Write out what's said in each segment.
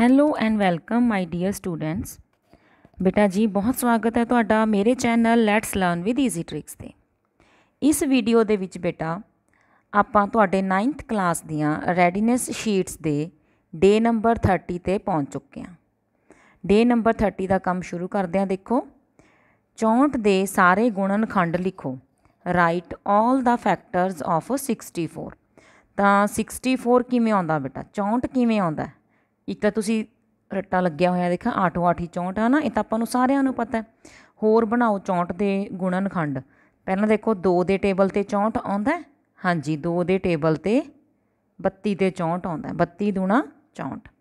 Hello and welcome my dear students ਬੇਟਾ ਜੀ ਬਹੁਤ ਸਵਾਗਤ ਹੈ ਤੁਹਾਡਾ ਮੇਰੇ channel let's learn with easy tricks ਤੇ ਇਸ ਵੀਡੀਓ ਦੇ ਵਿੱਚ ਬੇਟਾ ਆਪਾਂ ਤੁਹਾਡੇ 9th ਕਲਾਸ ਦੀਆਂ ਰੈਡੀਨੈਸ ਸ਼ੀਟਸ ਦੇ ਡੇ ਨੰਬਰ 30 ਤੇ ਪਹੁੰਚ ਚੁੱਕੇ ਹਾਂ ਡੇ ਨੰਬਰ 30 ਦਾ ਕੰਮ ਸ਼ੁਰੂ ਕਰਦੇ ਹਾਂ ਦੇਖੋ 64 ਦੇ ਸਾਰੇ ਗੁਣਨਖੰਡ ਲਿਖੋ ਰਾਈਟ 올 ਦਾ ਫੈਕਟਰਸ ਆਫ 64 ਤਾਂ 64 ਕਿਵੇਂ ਆਉਂਦਾ ਬੇਟਾ 64 ਕਿਵੇਂ ਆਉਂਦਾ ਇੱਕ ਤਾਂ ਤੁਸੀਂ ਰੱਟਾ ਲੱਗਿਆ ਹੋਇਆ ਦੇਖਾ 8 8 64 ਹਨਾ ਇਹ ਤਾਂ ਆਪਾਂ ਨੂੰ ਸਾਰਿਆਂ ਨੂੰ ਪਤਾ ਹੈ ਹੋਰ ਬਣਾਓ 64 ਦੇ ਗੁਣਨਖੰਡ ਪਹਿਲਾਂ ਦੇਖੋ 2 ਦੇ ਟੇਬਲ ਤੇ 64 ਆਉਂਦਾ ਹਾਂਜੀ 2 ਦੇ ਟੇਬਲ ਤੇ 32 ਤੇ 64 ਆਉਂਦਾ 32 ਦੂਣਾ 64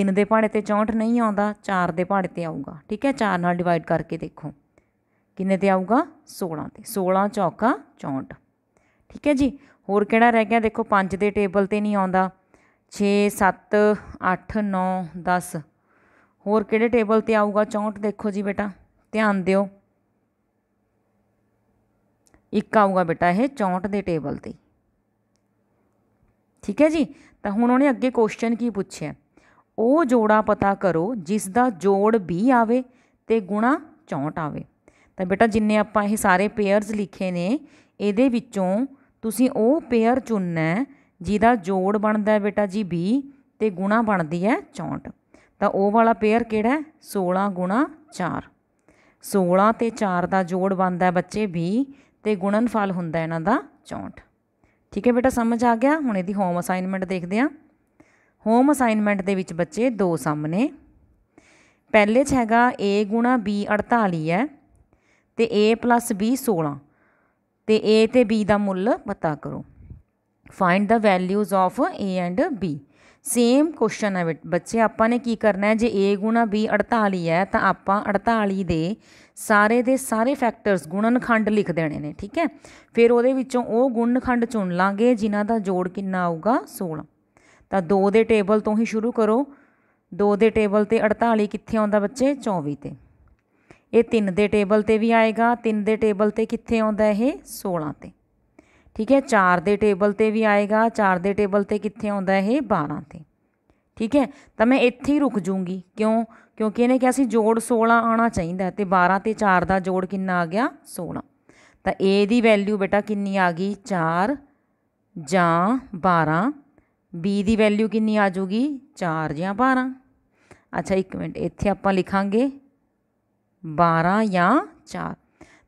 3 ਦੇ ਪਹਾੜੇ ਤੇ 64 ਨਹੀਂ ਆਉਂਦਾ 4 ਦੇ ਪਹਾੜੇ ਤੇ ਆਊਗਾ ਠੀਕ ਹੈ 4 ਨਾਲ ਡਿਵਾਈਡ ਕਰਕੇ ਦੇਖੋ ਕਿੰਨੇ ਤੇ ਆਊਗਾ 16 ਤੇ 16 ਚੌਕਾ 64 ਠੀਕ ਹੈ ਜੀ ਹੋਰ ਕਿਹੜਾ ਰਹਿ ਗਿਆ ਦੇਖੋ 5 ਦੇ ਟੇਬਲ ਤੇ ਨਹੀਂ ਆਉਂਦਾ 6 7 8 9 10 ਹੋਰ ਕਿਹੜੇ ਟੇਬਲ ਤੇ ਆਊਗਾ 64 ਦੇਖੋ ਜੀ ਬੇਟਾ ਧਿਆਨ ਦਿਓ ਇੱਕ ਆਊਗਾ ਬੇਟਾ ਇਹ 64 ਦੇ ਟੇਬਲ ਤੇ ਠੀਕ ਹੈ ਜੀ ਤਾਂ ਹੁਣ ਉਹਨੇ ਅੱਗੇ ਕੁਐਸਚਨ ਕੀ ਪੁੱਛਿਆ ਉਹ ਜੋੜਾ ਪਤਾ ਕਰੋ ਜਿਸ ਦਾ ਜੋੜ 20 ਆਵੇ ਤੇ ਗੁਣਾ 64 ਆਵੇ ਤਾਂ ਬੇਟਾ ਜਿੰਨੇ ਆਪਾਂ ਇਹ ਸਾਰੇ ਪੇਅਰਸ ਲਿਖੇ ਨੇ ਇਹਦੇ ਵਿੱਚੋਂ ਤੁਸੀਂ ਉਹ ਪੇਅਰ ਚੁਣਨਾ ਹੈ ਜਿਹਦਾ ਜੋੜ ਬਣਦਾ ਹੈ ਬੇਟਾ ਜੀ 20 ਤੇ ਗੁਣਾ ਬਣਦੀ ਹੈ 64 ਤਾਂ ਉਹ ਵਾਲਾ ਪੇਅਰ ਕਿਹੜਾ ਹੈ 16 ਗੁਣਾ 4 16 ਤੇ 4 ਦਾ ਜੋੜ ਬਣਦਾ ਹੈ ਬੱਚੇ 20 ਤੇ ਗੁਣਨਫਲ ਹੁੰਦਾ ਹੈ ਇਹਨਾਂ ਦਾ 64 ਠੀਕ ਹੈ ਬੇਟਾ ਸਮਝ ਆ ਗਿਆ ਹੁਣ ਇਹਦੀ ਹੋਮ ਅਸਾਈਨਮੈਂਟ ਦੇਖਦੇ ਹਾਂ ਹੋਮ ਅਸਾਈਨਮੈਂਟ ਦੇ ਵਿੱਚ ਬੱਚੇ ਦੋ ਸਾਹਮਣੇ ਪਹਿਲੇ 'ਚ ਹੈਗਾ a b 48 ਹੈ ਤੇ a b 16 ਤੇ a ਤੇ b ਦਾ ਮੁੱਲ ਪਤਾ ਕਰੋ find the values of a and b same question ਹੈ ਬੱਚੇ ਆਪਾਂ ਨੇ ਕੀ ਕਰਨਾ ਹੈ ਜੇ a ਗੁਣਾ b 48 ਹੈ ਤਾਂ ਆਪਾਂ 48 ਦੇ ਸਾਰੇ ਦੇ ਸਾਰੇ ਫੈਕਟਰਸ ਗੁਣਨਖੰਡ ਲਿਖ ਦੇਣੇ ਨੇ ਠੀਕ ਹੈ ਫਿਰ ਉਹਦੇ ਵਿੱਚੋਂ ਉਹ ਗੁਣਨਖੰਡ ਚੁਣ ਲਾਂਗੇ ਜਿਨ੍ਹਾਂ ਦਾ ਜੋੜ ਕਿੰਨਾ ਆਊਗਾ 16 ਤਾਂ 2 ਦੇ ਟੇਬਲ ਤੋਂ ਹੀ ਸ਼ੁਰੂ ਕਰੋ 2 ਦੇ ਟੇਬਲ ਤੇ 48 ਕਿੱਥੇ ਆਉਂਦਾ ਬੱਚੇ 24 ਤੇ ਇਹ 3 ਦੇ ਟੇਬਲ ਤੇ ਵੀ ਆਏਗਾ 3 ਦੇ ਟੇਬਲ ਤੇ ਕਿੱਥੇ ਆਉਂਦਾ ਇਹ 16 ਤੇ ਠੀਕ ਹੈ 4 ਦੇ ਟੇਬਲ ਤੇ ਵੀ ਆਏਗਾ 4 ਦੇ ਟੇਬਲ ਤੇ ਕਿੱਥੇ ਆਉਂਦਾ ਇਹ 12 ਤੇ ਠੀਕ ਹੈ ਤਾਂ ਮੈਂ ਇੱਥੇ ਹੀ ਰੁਕ ਜੂੰਗੀ ਕਿਉਂ ਕਿਉਂਕਿ ਇਹਨੇ ਕਿਹਾ ਸੀ ਜੋੜ 16 ਆਣਾ ਚਾਹੀਦਾ ਤੇ 12 ਤੇ 4 ਦਾ ਜੋੜ ਕਿੰਨਾ ਆ ਗਿਆ 16 ਤਾਂ A ਦੀ ਵੈਲਿਊ ਬੇਟਾ ਕਿੰਨੀ ਆ ਗਈ 4 ਜਾਂ 12 B ਦੀ ਵੈਲਿਊ ਕਿੰਨੀ ਆ ਜੂਗੀ 4 ਜਾਂ 12 ਅੱਛਾ 1 ਮਿੰਟ ਇੱਥੇ ਆਪਾਂ ਲਿਖਾਂਗੇ 12 ਜਾਂ 4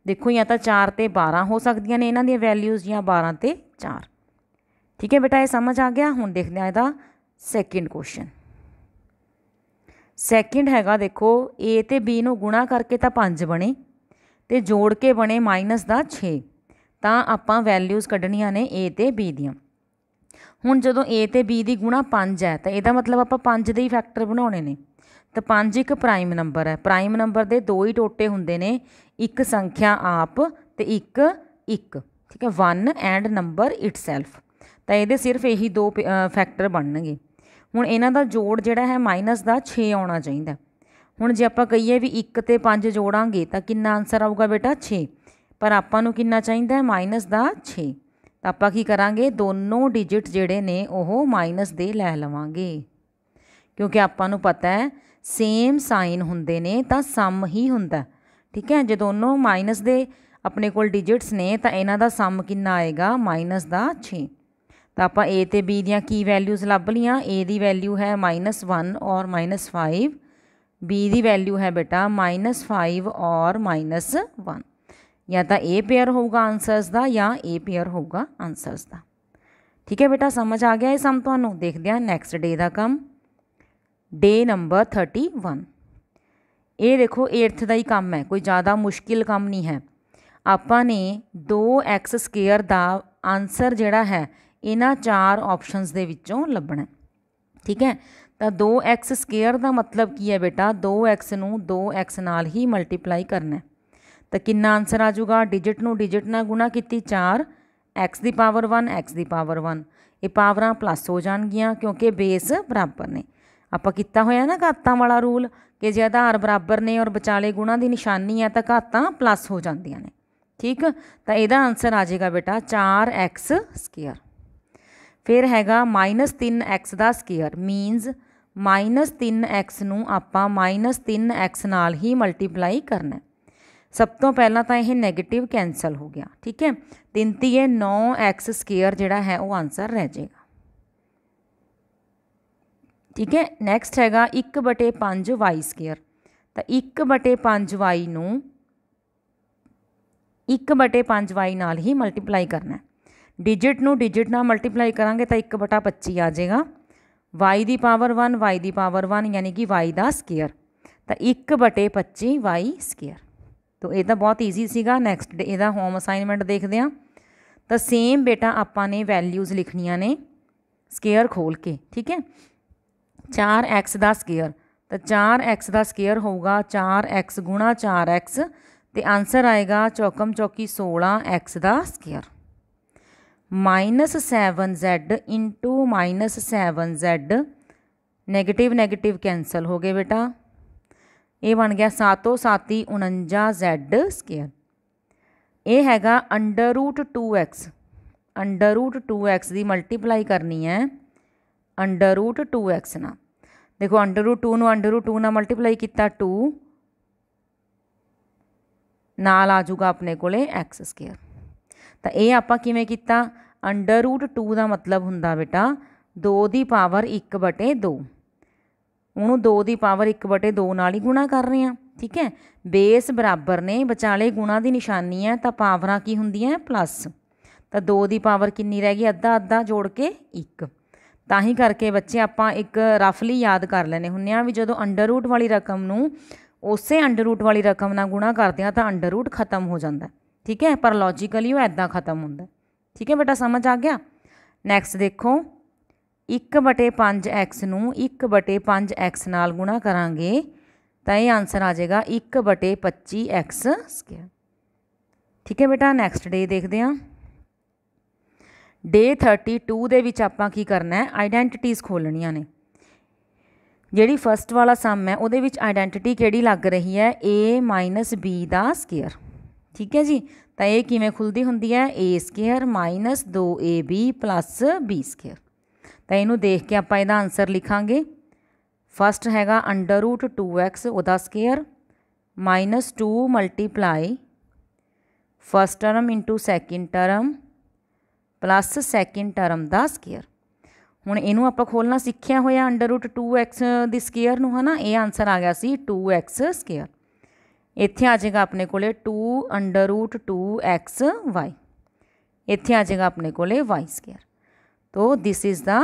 ਦੇਖੋ ਜਾਂ ਤਾਂ 4 ਤੇ 12 ਹੋ ਸਕਦੀਆਂ ਨੇ ਇਹਨਾਂ ਦੀਆਂ ਵੈਲਿਊਜ਼ ਜਾਂ 12 ਤੇ 4 ਠੀਕ ਹੈ ਬੇਟਾ ਇਹ ਸਮਝ ਆ ਗਿਆ ਹੁਣ ਦੇਖਦੇ ਆ ਇਹਦਾ ਸੈਕਿੰਡ ਕੁਐਸਚਨ ਸੈਕਿੰਡ ਹੈਗਾ ਦੇਖੋ a ਤੇ b ਨੂੰ ਗੁਣਾ ਕਰਕੇ ਤਾਂ 5 ਬਣੇ ਤੇ ਜੋੜ ਕੇ ਬਣੇ ਮਾਈਨਸ ਦਾ 6 ਤਾਂ ਆਪਾਂ ਵੈਲਿਊਜ਼ ਕੱਢਣੀਆਂ ਨੇ a ਤੇ b ਦੀਆਂ ਹੁਣ ਜਦੋਂ a ਤੇ b ਦੀ ਗੁਣਾ 5 ਹੈ ਤਾਂ ਇਹਦਾ ਮਤਲਬ ਆਪਾਂ 5 ਦੇ ਹੀ ਫੈਕਟਰ ਬਣਾਉਣੇ ਨੇ ਤਾਂ 5 ਇੱਕ ਪ੍ਰਾਈਮ ਨੰਬਰ ਹੈ ਪ੍ਰਾਈਮ ਨੰਬਰ ਦੇ ਦੋ ਹੀ ਟੋਟੇ ਹੁੰਦੇ ਨੇ ਇੱਕ ਸੰਖਿਆ ਆਪ ਤੇ ਇੱਕ ਇੱਕ ਠੀਕ ਹੈ 1 ਐਂਡ ਨੰਬਰ ਇਟਸੈਲਫ ਤਾਂ ਇਹਦੇ ਸਿਰਫ ਇਹੀ ਦੋ ਫੈਕਟਰ ਬਣਨਗੇ ਹੁਣ ਇਹਨਾਂ ਦਾ ਜੋੜ ਜਿਹੜਾ ਹੈ ਮਾਈਨਸ ਦਾ 6 ਆਉਣਾ ਚਾਹੀਦਾ ਹੁਣ ਜੇ ਆਪਾਂ ਕਹੀਏ ਵੀ 1 ਤੇ 5 ਜੋੜਾਂਗੇ ਤਾਂ ਕਿੰਨਾ ਆਨਸਰ ਆਊਗਾ ਬੇਟਾ 6 ਪਰ ਆਪਾਂ ਨੂੰ ਕਿੰਨਾ ਚਾਹੀਦਾ ਹੈ ਮਾਈਨਸ ਦਾ 6 ਤਾਂ ਆਪਾਂ ਕੀ ਕਰਾਂਗੇ ਦੋਨੋਂ ਡਿਜਿਟ ਜਿਹੜੇ ਨੇ ਉਹ ਮਾਈਨਸ ਦੇ ਲੈ ਲਵਾਂਗੇ ਕਿਉਂਕਿ ਆਪਾਂ ਨੂੰ ਪਤਾ ਹੈ ਸੇਮ ਸਾਈਨ ਹੁੰਦੇ ਨੇ ਤਾਂ ਸਮ ਹੀ ਹੁੰਦਾ ਠੀਕ ਹੈ ਜੇ ਦੋਨੋਂ ਮਾਈਨਸ ਦੇ ਆਪਣੇ ਕੋਲ ਡਿਜਿਟਸ ਨੇ ਤਾਂ ਇਹਨਾਂ ਦਾ ਸਮ ਕਿੰਨਾ ਆਏਗਾ ਮਾਈਨਸ ਦਾ 6 ਤਾਂ ਆਪਾਂ a ਤੇ b ਦੀਆਂ ਕੀ ਵੈਲਿਊਜ਼ ਲੱਭ ਲੀਆਂ a ਦੀ ਵੈਲਿਊ ਹੈ -1 ਔਰ -5 b ਦੀ ਵੈਲਿਊ ਹੈ ਬੇਟਾ -5 ਔਰ -1 ਜਾਂ ਤਾਂ a ਪੇਅਰ ਹੋਊਗਾ ਆਨਸਰਸ ਦਾ ਜਾਂ a ਪੇਅਰ ਹੋਊਗਾ ਆਨਸਰਸ ਦਾ ਠੀਕ ਹੈ ਬੇਟਾ ਸਮਝ ਆ ਗਿਆ ਇਹ ਸਮ ਤੁਹਾਨੂੰ ਦੇਖਦੇ ਆ ਨੈਕਸਟ ਡੇ ਦਾ ਕੰਮ ਡੇ ਨੰਬਰ 31 ਇਹ ਦੇਖੋ 8th ਦਾ ਹੀ ਕੰਮ ਹੈ ਕੋਈ ਜ਼ਿਆਦਾ ਮੁਸ਼ਕਿਲ ਕੰਮ ਨਹੀਂ ਹੈ ਆਪਾਂ ਨੇ 2x ਸਕੁਅਰ ਦਾ ਆਨਸਰ ਜਿਹੜਾ ਹੈ ਇਹਨਾਂ ਚਾਰ ਆਪਸ਼ਨਸ ਦੇ ਵਿੱਚੋਂ ਲੱਭਣਾ ਠੀਕ ਹੈ ਤਾਂ 2x ਸਕੁਅਰ ਦਾ ਮਤਲਬ ਕੀ ਹੈ ਬੇਟਾ 2x ਨੂੰ 2x ਨਾਲ ਹੀ ਮਲਟੀਪਲਾਈ ਕਰਨਾ ਤਾਂ ਕਿੰਨਾ ਆਨਸਰ ਆ ਜਾਊਗਾ ਡਿਜਿਟ ਨੂੰ ਡਿਜਿਟ ਨਾਲ ਗੁਣਾ ਕੀਤੀ 4 x ਦੀ ਪਾਵਰ 1 x ਦੀ ਪਾਵਰ 1 ਇਹ ਪਾਵਰਾਂ ਪਲੱਸ ਹੋ ਜਾਣਗੀਆਂ ਕਿਉਂਕਿ ਬੇਸ ਬਰਾਬਰ ਨੇ ਆਪਾਂ ਕੀਤਾ ਹੋਇਆ ਨਾ ਘਾਤਾਂ ਵਾਲਾ ਰੂਲ ਕਿ ਜੇ ਆਧਾਰ ਬਰਾਬਰ ਨੇ ਔਰ ਵਿਚਾਲੇ ਗੁਣਾ ਦੀ ਨਿਸ਼ਾਨੀ ਹੈ ਤਾਂ ਘਾਤਾਂ ਪਲੱਸ ਹੋ ਜਾਂਦੀਆਂ ਨੇ ਠੀਕ ਤਾਂ ਇਹਦਾ ਆਨਸਰ ਆ ਜਾਏਗਾ ਬੇਟਾ 4x² ਫਿਰ ਹੈਗਾ -3x ਦਾ ਸਕੁਅਰ ਮੀਨਸ -3x ਨੂੰ ਆਪਾਂ -3x ਨਾਲ ਹੀ ਮਲਟੀਪਲਾਈ ਕਰਨਾ ਸਭ ਤੋਂ ਪਹਿਲਾਂ ਤਾਂ ਇਹ 네ਗੇਟਿਵ ਕੈਨਸਲ ਹੋ ਗਿਆ ਠੀਕ ਹੈ 3 3 9x ਜਿਹੜਾ ਹੈ ਉਹ ਆਨਸਰ ਰਹਿ ਜਾਏਗਾ ਠੀਕ ਹੈ ਨੈਕਸਟ ਹੈਗਾ 1 5y2 ਤਾਂ 1/5y ਨੂੰ 1/5y ਨਾਲ ਹੀ ਮਲਟੀਪਲਾਈ ਕਰਨਾ ਡਿਜਿਟ ਨੂੰ ਡਿਜਿਟ ਨਾਲ ਮਲਟੀਪਲਾਈ ਕਰਾਂਗੇ ਤਾਂ 1/25 ਆ ਜਾਏਗਾ y ਦੀ ਪਾਵਰ 1 y ਦੀ ਪਾਵਰ 1 ਯਾਨੀ ਕਿ y ਦਾ ਸਕੁਅਰ ਤਾਂ 1 25y2 ਸਕੁਅਰ ਤਾਂ ਇਹ ਤਾਂ ਬਹੁਤ ਈਜ਼ੀ ਸੀਗਾ ਨੈਕਸਟ ਇਹਦਾ ਹੋਮ ਅਸਾਈਨਮੈਂਟ ਦੇਖਦੇ ਆ ਤਾਂ ਸੇਮ ਬੇਟਾ ਆਪਾਂ ਨੇ ਵੈਲਿਊਜ਼ ਲਿਖਣੀਆਂ ਨੇ ਸਕੁਅਰ ਖੋਲ ਕੇ ਠੀਕ ਹੈ 4x ਦਾ ਸਕੁਅਰ ਤਾਂ 4x ਦਾ ਸਕੁਅਰ ਹੋਊਗਾ 4x 4x ਤੇ ਆਨਸਰ ਆਏਗਾ ਚੌਕਮ ਚੌਕੀ 16x ਦਾ square -7z -7z negative negative cancel ਹੋ ਗਏ ਬੇਟਾ ਇਹ ਬਣ ਗਿਆ 7 7 49z ਸਕੁਅਰ ਇਹ ਹੈਗਾ under root 2x under root 2x ਦੀ ਮਲਟੀਪਲਾਈ ਕਰਨੀ ਹੈ ਅੰਡਰ ਰੂਟ 2x ਨਾਲ ਦੇਖੋ ਅੰਡਰ ਰੂਟ 2 ਨੂੰ ਅੰਡਰ ਰੂਟ 2 ਨਾਲ ਮਲਟੀਪਲਾਈ ਕੀਤਾ 2 ਨਾਲ ਆ ਜਾਊਗਾ ਆਪਣੇ ਕੋਲੇ x2 ਤਾਂ ਇਹ ਆਪਾਂ ਕਿਵੇਂ ਕੀਤਾ ਅੰਡਰ ਰੂਟ 2 ਦਾ ਮਤਲਬ ਹੁੰਦਾ ਬੇਟਾ 2 ਦੀ ਪਾਵਰ 1 ਬਟੇ 2 ਉਹਨੂੰ 2 ਦੀ ਪਾਵਰ 1 ਬਟੇ 2 ਨਾਲ ਹੀ ਗੁਣਾ ਕਰ ਰਹੇ ਆ ਠੀਕ ਹੈ ਬੇਸ ਬਰਾਬਰ ਨੇ ਵਿਚਾਲੇ ਗੁਣਾ ਦੀ ਨਿਸ਼ਾਨੀ ਹੈ ਤਾਂ ਪਾਵਰਾਂ ਕੀ ਹੁੰਦੀਆਂ ਪਲੱਸ ਤਾਂ 2 ਦੀ ਪਾਵਰ ਕਿੰਨੀ ਰਹਿ ਗਈ ਅੱਧਾ ਅੱਧਾ ਜੋੜ ਕੇ 1 ਤਾਂ ਹੀ ਕਰਕੇ ਬੱਚੇ ਆਪਾਂ ਇੱਕ ਰਫਲੀ ਯਾਦ ਕਰ ਲੈਨੇ ਹੁੰਨੇ ਆ ਵੀ ਜਦੋਂ ਅੰਡਰ ਰੂਟ ਵਾਲੀ ਰਕਮ ਨੂੰ ਉਸੇ ਅੰਡਰ ਰੂਟ ਵਾਲੀ ਰਕਮ ਨਾਲ ਗੁਣਾ ਕਰਦੇ ਆ ਤਾਂ ਅੰਡਰ ਰੂਟ ਖਤਮ ਹੋ ਜਾਂਦਾ ਠੀਕ ਹੈ ਪਰ ਲੌਜੀਕਲੀ ਉਹ ਐਦਾਂ ਖਤਮ ਹੁੰਦਾ ਠੀਕ ਹੈ ਬੇਟਾ ਸਮਝ ਆ ਗਿਆ ਨੈਕਸਟ ਦੇਖੋ 1/5x ਨੂੰ 1/5x ਨਾਲ ਗੁਣਾ ਕਰਾਂਗੇ ਤਾਂ ਇਹ ਆਨਸਰ ਆ ਜਾਏਗਾ 1/25x2 ਠੀਕ ਹੈ ਬੇਟਾ ਨੈਕਸਟ ਡੇ ਦੇਖਦੇ ਆ ਡੇ 32 ਦੇ ਵਿੱਚ ਆਪਾਂ ਕੀ ਕਰਨਾ ਹੈ ਆਈਡੈਂਟੀਟੀਜ਼ ਖੋਲਣੀਆਂ ਨੇ ਜਿਹੜੀ ਫਰਸਟ ਵਾਲਾ ਸਮ ਹੈ ਉਹਦੇ ਵਿੱਚ ਆਈਡੈਂਟੀਟੀ ਕਿਹੜੀ ਲੱਗ ਰਹੀ ਹੈ a b ਦਾ ਸਕੁਅਰ ਠੀਕ ਹੈ ਜੀ ਤਾਂ ਇਹ ਕਿਵੇਂ ਖੁੱਲਦੀ ਹੁੰਦੀ ਹੈ a square 2ab b square ਤਾਂ ਇਹਨੂੰ ਦੇਖ ਕੇ ਆਪਾਂ ਇਹਦਾ ਆਨਸਰ ਲਿਖਾਂਗੇ ਫਸਟ ਹੈਗਾ √2x ਉਹਦਾ square 2 multiply first term second term plus second term ਦਾ ਸਕੁਅਰ ਹੁਣ ਇਹਨੂੰ ਆਪਾਂ ਖੋਲਣਾ ਸਿੱਖਿਆ ਹੋਇਆ √2x ਦੀ ਸਕੁਅਰ ਨੂੰ ਹਨਾ ਇਹ ਆਨਸਰ ਆ ਗਿਆ ਸੀ 2x ਸਕੁਅਰ ਇੱਥੇ ਆ ਜਾਏਗਾ ਆਪਣੇ ਕੋਲੇ 2 2√2xy ਇੱਥੇ ਆ ਜਾਏਗਾ ਆਪਣੇ ਕੋਲੇ y ਸਕੁਅਰ ਤੋ this is the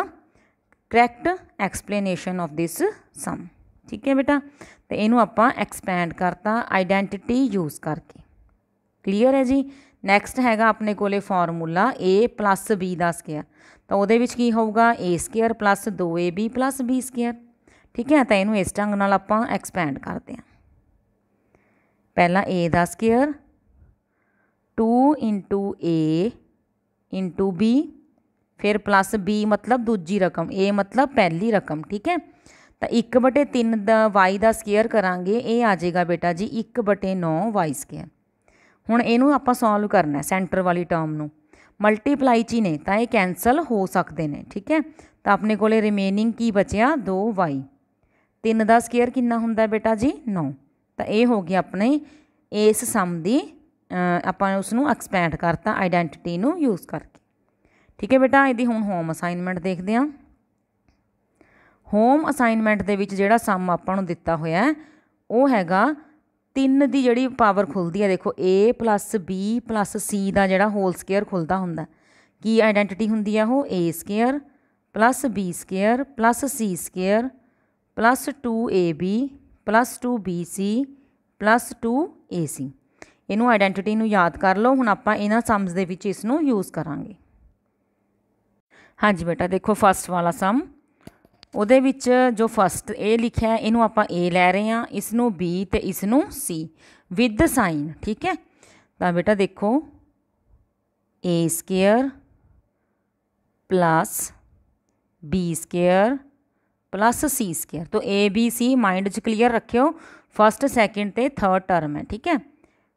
correct explanation of this sum ਠੀਕ ਹੈ ਬੇਟਾ ਤੇ ਇਹਨੂੰ ਆਪਾਂ ਐਕਸਪੈਂਡ ਕਰਤਾ ਆਈਡੈਂਟੀਟੀ ਯੂਜ਼ ਕਰਕੇ ਕਲੀਅਰ ਹੈ ਜੀ ਨੈਕਸਟ ਹੈਗਾ ਆਪਣੇ ਕੋਲੇ ਫਾਰਮੂਲਾ a b ਦਾ ਸਕੇਅਰ ਤਾਂ ਉਹਦੇ ਵਿੱਚ ਕੀ ਹੋਊਗਾ a 2ab ਪਲੱਸ b ਠੀਕ ਹੈ ਤਾਂ ਇਹਨੂੰ ਇਸ ਢੰਗ ਨਾਲ ਆਪਾਂ ਐਕਸਪੈਂਡ ਕਰਦੇ ਹਾਂ ਪਹਿਲਾਂ a ਦਾ ਸਕੁਅਰ 2 a b ਫਿਰ b ਮਤਲਬ ਦੂਜੀ ਰਕਮ a ਮਤਲਬ ਪਹਿਲੀ ਰਕਮ ਠੀਕ ਹੈ ਤਾਂ 1 3 ਦਾ y ਦਾ ਸਕੁਅਰ ਕਰਾਂਗੇ ਇਹ ਆ ਜਾਏਗਾ ਬੇਟਾ ਜੀ 1 9 y ਸਕੁਅਰ ਹੁਣ ਇਹਨੂੰ ਆਪਾਂ ਸੋਲਵ ਕਰਨਾ ਹੈ ਸੈਂਟਰ ਵਾਲੀ ਟਰਮ ਨੂੰ ਮਲਟੀਪਲਾਈ ਚ ਹੀ ਨੇ ਤਾਂ ਇਹ ਕੈਨਸਲ ਹੋ ਸਕਦੇ ਨੇ ਠੀਕ ਹੈ ਤਾਂ ਆਪਣੇ ਕੋਲੇ ਰਿਮੇਨਿੰਗ ਕੀ ਬਚਿਆ 2y 3 ਦਾ ਸਕੁਅਰ ਕਿੰਨਾ ਹੁੰਦਾ ਬੇਟਾ ਜੀ 9 ਤਾਂ ਇਹ ਹੋ ਗਿਆ ਆਪਣੇ ਇਸ ਸਮ ਦੀ ਆਪਾਂ ਉਸ ਨੂੰ ਐਕਸਪੈਂਡ ਕਰਤਾ ਆਇਡੈਂਟੀਟੀ ਨੂੰ ਯੂਜ਼ ਕਰਕੇ ਠੀਕ ਹੈ ਬੇਟਾ ਇਹਦੀ ਹੁਣ ਹੋਮ ਅਸਾਈਨਮੈਂਟ ਦੇਖਦੇ ਹਾਂ ਹੋਮ ਅਸਾਈਨਮੈਂਟ ਦੇ ਵਿੱਚ ਜਿਹੜਾ ਸਮ ਆਪਾਂ ਨੂੰ ਦਿੱਤਾ ਹੋਇਆ ਉਹ ਹੈਗਾ ਤਿੰਨ ਦੀ ਜਿਹੜੀ ਪਾਵਰ ਖੁੱਲਦੀ ਹੈ ਦੇਖੋ a b c ਦਾ ਜਿਹੜਾ ਹੋਲ ਸਕੁਅਰ ਖੁੱਲਦਾ ਹੁੰਦਾ ਕੀ ਆਇਡੈਂਟੀਟੀ ਹੁੰਦੀ ਆ ਉਹ a square b square c square 2ab 2bc 2ac ਇਹਨੂੰ ਆਇਡੈਂਟੀਟੀ ਨੂੰ ਯਾਦ ਕਰ ਲਓ ਹੁਣ ਆਪਾਂ ਇਹਨਾਂ ਸਮਸ ਦੇ ਵਿੱਚ ਇਸ ਨੂੰ ਯੂਜ਼ ਕਰਾਂਗੇ ਹਾਂਜੀ ਬੇਟਾ ਦੇਖੋ ਫਸਟ ਵਾਲਾ ਸਮ ਉਹਦੇ ਵਿੱਚ ਜੋ ਫਸਟ A ਲਿਖਿਆ ਇਹਨੂੰ ਆਪਾਂ A ਲੈ ਰਹੇ ਹਾਂ ਇਸ ਨੂੰ B ਤੇ ਇਸ ਨੂੰ C ਵਿਦ ਸਾਈਨ ਠੀਕ ਹੈ ਤਾਂ ਬੇਟਾ ਦੇਖੋ A square plus B square plus C square ਤੋਂ A B C ਮਾਈਂਡ 'ਚ ਕਲੀਅਰ ਰੱਖਿਓ ਫਸਟ ਸੈਕਿੰਡ ਤੇ ਥਰਡ ਟਰਮ ਹੈ ਠੀਕ ਹੈ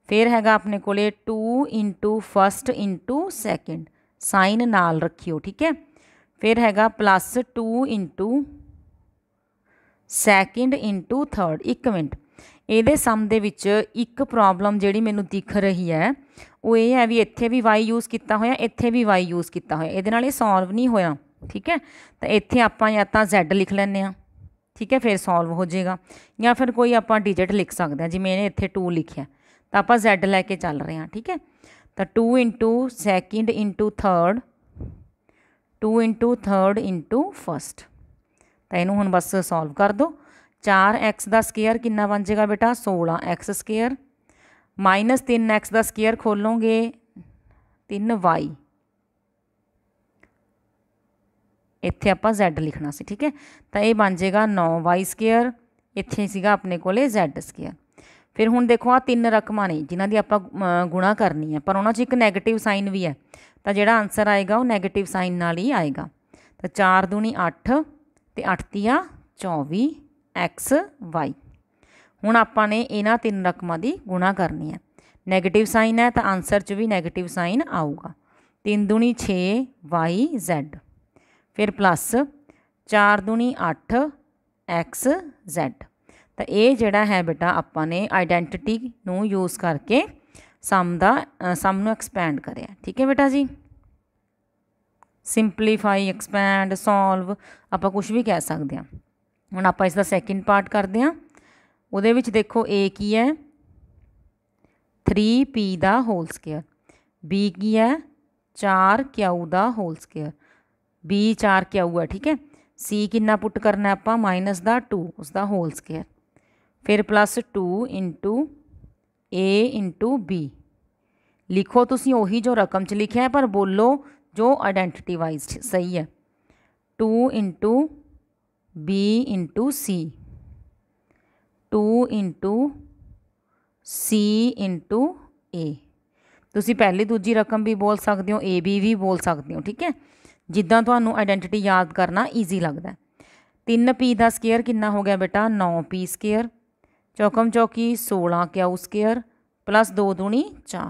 ਫਿਰ ਹੈਗਾ ਆਪਣੇ ਕੋਲੇ 2 ਫਸਟ ਸੈਕਿੰਡ ਸਾਈਨ ਨਾਲ ਰੱਖਿਓ ਠੀਕ ਹੈ ਫਿਰ ਹੈਗਾ plus 2 into second into third 1 minute ਇਹਦੇ ਸਮ ਦੇ ਵਿੱਚ ਇੱਕ ਪ੍ਰੋਬਲਮ ਜਿਹੜੀ ਮੈਨੂੰ ਦਿਖ ਰਹੀ ਹੈ ਉਹ ਇਹ ਹੈ ਵੀ ਇੱਥੇ ਵੀ y ਯੂਜ਼ ਕੀਤਾ ਹੋਇਆ ਇੱਥੇ ਵੀ y ਯੂਜ਼ ਕੀਤਾ ਹੋਇਆ ਇਹਦੇ ਨਾਲ ਇਹ ਸੋਲਵ ਨਹੀਂ ਹੋਇਆ ਠੀਕ ਹੈ ਤਾਂ ਇੱਥੇ ਆਪਾਂ ਜਾਂ ਤਾਂ z ਲਿਖ ਲੈਂਦੇ ਆ ਠੀਕ ਹੈ ਫਿਰ ਸੋਲਵ ਹੋ ਜਾਏਗਾ ਜਾਂ ਫਿਰ ਕੋਈ ਆਪਾਂ ਡਿਜਿਟ ਲਿਖ ਸਕਦੇ ਹਾਂ ਜਿਵੇਂ ਇਹਨੇ ਇੱਥੇ 2 ਲਿਖਿਆ ਤਾਂ ਆਪਾਂ z ਲੈ ਕੇ ਚੱਲ ਰਹੇ ਹਾਂ ਠੀਕ ਹੈ ਤਾਂ 2 ਸੈਕਿੰਡ 3 2 ਇੰਟੂ 3 ਇੰਟੂ 1 ਤਾਂ ਇਹਨੂੰ ਹੁਣ ਬਸ ਸੋਲਵ ਕਰ ਦੋ 4x ਦਾ ਸਕੁਅਰ ਕਿੰਨਾ ਬਣ ਜਾਏਗਾ ਬੇਟਾ 16x ਸਕੁਅਰ ਮਾਈਨਸ 3x ਦਾ ਸਕੁਅਰ ਖੋਲੋਗੇ 3y ਇੱਥੇ ਆਪਾਂ z ਲਿਖਣਾ ਸੀ ਠੀਕ ਹੈ ਤਾਂ ਇਹ ਬਣ ਜਾਏਗਾ 9y ਸਕੁਅਰ ਇੱਥੇ ਸੀਗਾ ਆਪਣੇ ਕੋਲੇ z ਸਕੁਅਰ ਫਿਰ ਹੁਣ ਦੇਖੋ ਆ ਤਿੰਨ ਰਕਮਾਂ ਨੇ ਜਿਨ੍ਹਾਂ ਦੀ ਆਪਾਂ ਗੁਣਾ ਕਰਨੀ ਹੈ ਪਰ ਉਹਨਾਂ 'ਚ ਇੱਕ 네ਗੇਟਿਵ ਸਾਈਨ ਵੀ ਹੈ ਤਾਂ ਜਿਹੜਾ ਆਨਸਰ ਆਏਗਾ ਉਹ 네ਗੇਟਿਵ ਸਾਈਨ ਨਾਲ ਹੀ ਆਏਗਾ ਤਾਂ 4 ਦੂਣੀ 8 ਤੇ 8 ਤੀਆ 24 xy ਹੁਣ ਆਪਾਂ ਨੇ ਇਹਨਾਂ ਤਿੰਨ ਰਕਮਾਂ ਦੀ ਗੁਣਾ ਕਰਨੀ ਹੈ 네ਗੇਟਿਵ ਸਾਈਨ ਹੈ ਤਾਂ ਆਨਸਰ 'ਚ ਵੀ 네ਗੇਟਿਵ ਸਾਈਨ ਆਊਗਾ 3 ਦੂਣੀ 6 yz ਫਿਰ ਪਲੱਸ 4 ਦੂਣੀ 8 xz ਤਾਂ ਇਹ ਜਿਹੜਾ ਹੈ ਬੇਟਾ ਆਪਾਂ ਨੇ ਆਇਡੈਂਟੀਟੀ ਨੂੰ ਯੂਜ਼ ਕਰਕੇ ਸਮ ਦਾ ਸਮ ਨੂੰ ਐਕਸਪੈਂਡ ਕਰਿਆ ਠੀਕ ਹੈ ਬੇਟਾ ਜੀ ਸਿੰਪਲੀਫਾਈ ਐਕਸਪੈਂਡ ਸੋਲਵ ਆਪਾਂ ਕੁਝ ਵੀ ਕਹਿ ਸਕਦੇ ਹਾਂ ਹੁਣ ਆਪਾਂ ਇਸ ਦਾ ਸੈਕਿੰਡ ਪਾਰਟ ਕਰਦੇ ਹਾਂ ਉਹਦੇ ਵਿੱਚ ਦੇਖੋ A ਕੀ ਹੈ 3p ਦਾ ਹੋਲ ਸਕੁਅਰ b ਕੀ ਹੈ 4q ਦਾ ਹੋਲ ਸਕੁਅਰ b 4q ਹੈ ਠੀਕ ਹੈ c ਕਿੰਨਾ ਪੁੱਟ ਕਰਨਾ ਆਪਾਂ ਮਾਈਨਸ ਦਾ 2 ਉਸ ਦਾ ਹੋਲ ਸਕੁਅਰ ਫਿਰ ਪਲੱਸ 2 ਇਨਟੂ a b ਲਿਖੋ ਤੁਸੀਂ ਉਹੀ ਜੋ ਰਕਮ 'ਚ ਲਿਖਿਆ ਹੈ ਪਰ ਬੋਲੋ ਜੋ ਆਇਡੈਂਟੀਟੀ ਵਾਈਜ਼ ਸਹੀ ਹੈ 2 b c 2 c a ਤੁਸੀਂ ਪਹਿਲੀ ਦੂਜੀ ਰਕਮ ਵੀ ਬੋਲ ਸਕਦੇ ਹੋ ਏ ਬੀ ਵੀ ਬੋਲ ਸਕਦੇ ਹੋ ਠੀਕ ਹੈ ਜਿੱਦਾਂ ਤੁਹਾਨੂੰ ਆਇਡੈਂਟੀਟੀ ਯਾਦ ਕਰਨਾ ਈਜ਼ੀ ਲੱਗਦਾ 3p ਦਾ ਸਕੁਅਰ ਕਿੰਨਾ ਹੋ ਗਿਆ ਬੇਟਾ 9p ਸਕੁਅਰ ਚੌਕਮ ਚੌਕੀ 16 ਕਿਉ ਸਕੇਅਰ ਪਲੱਸ 2 ਦੂਣੀ 4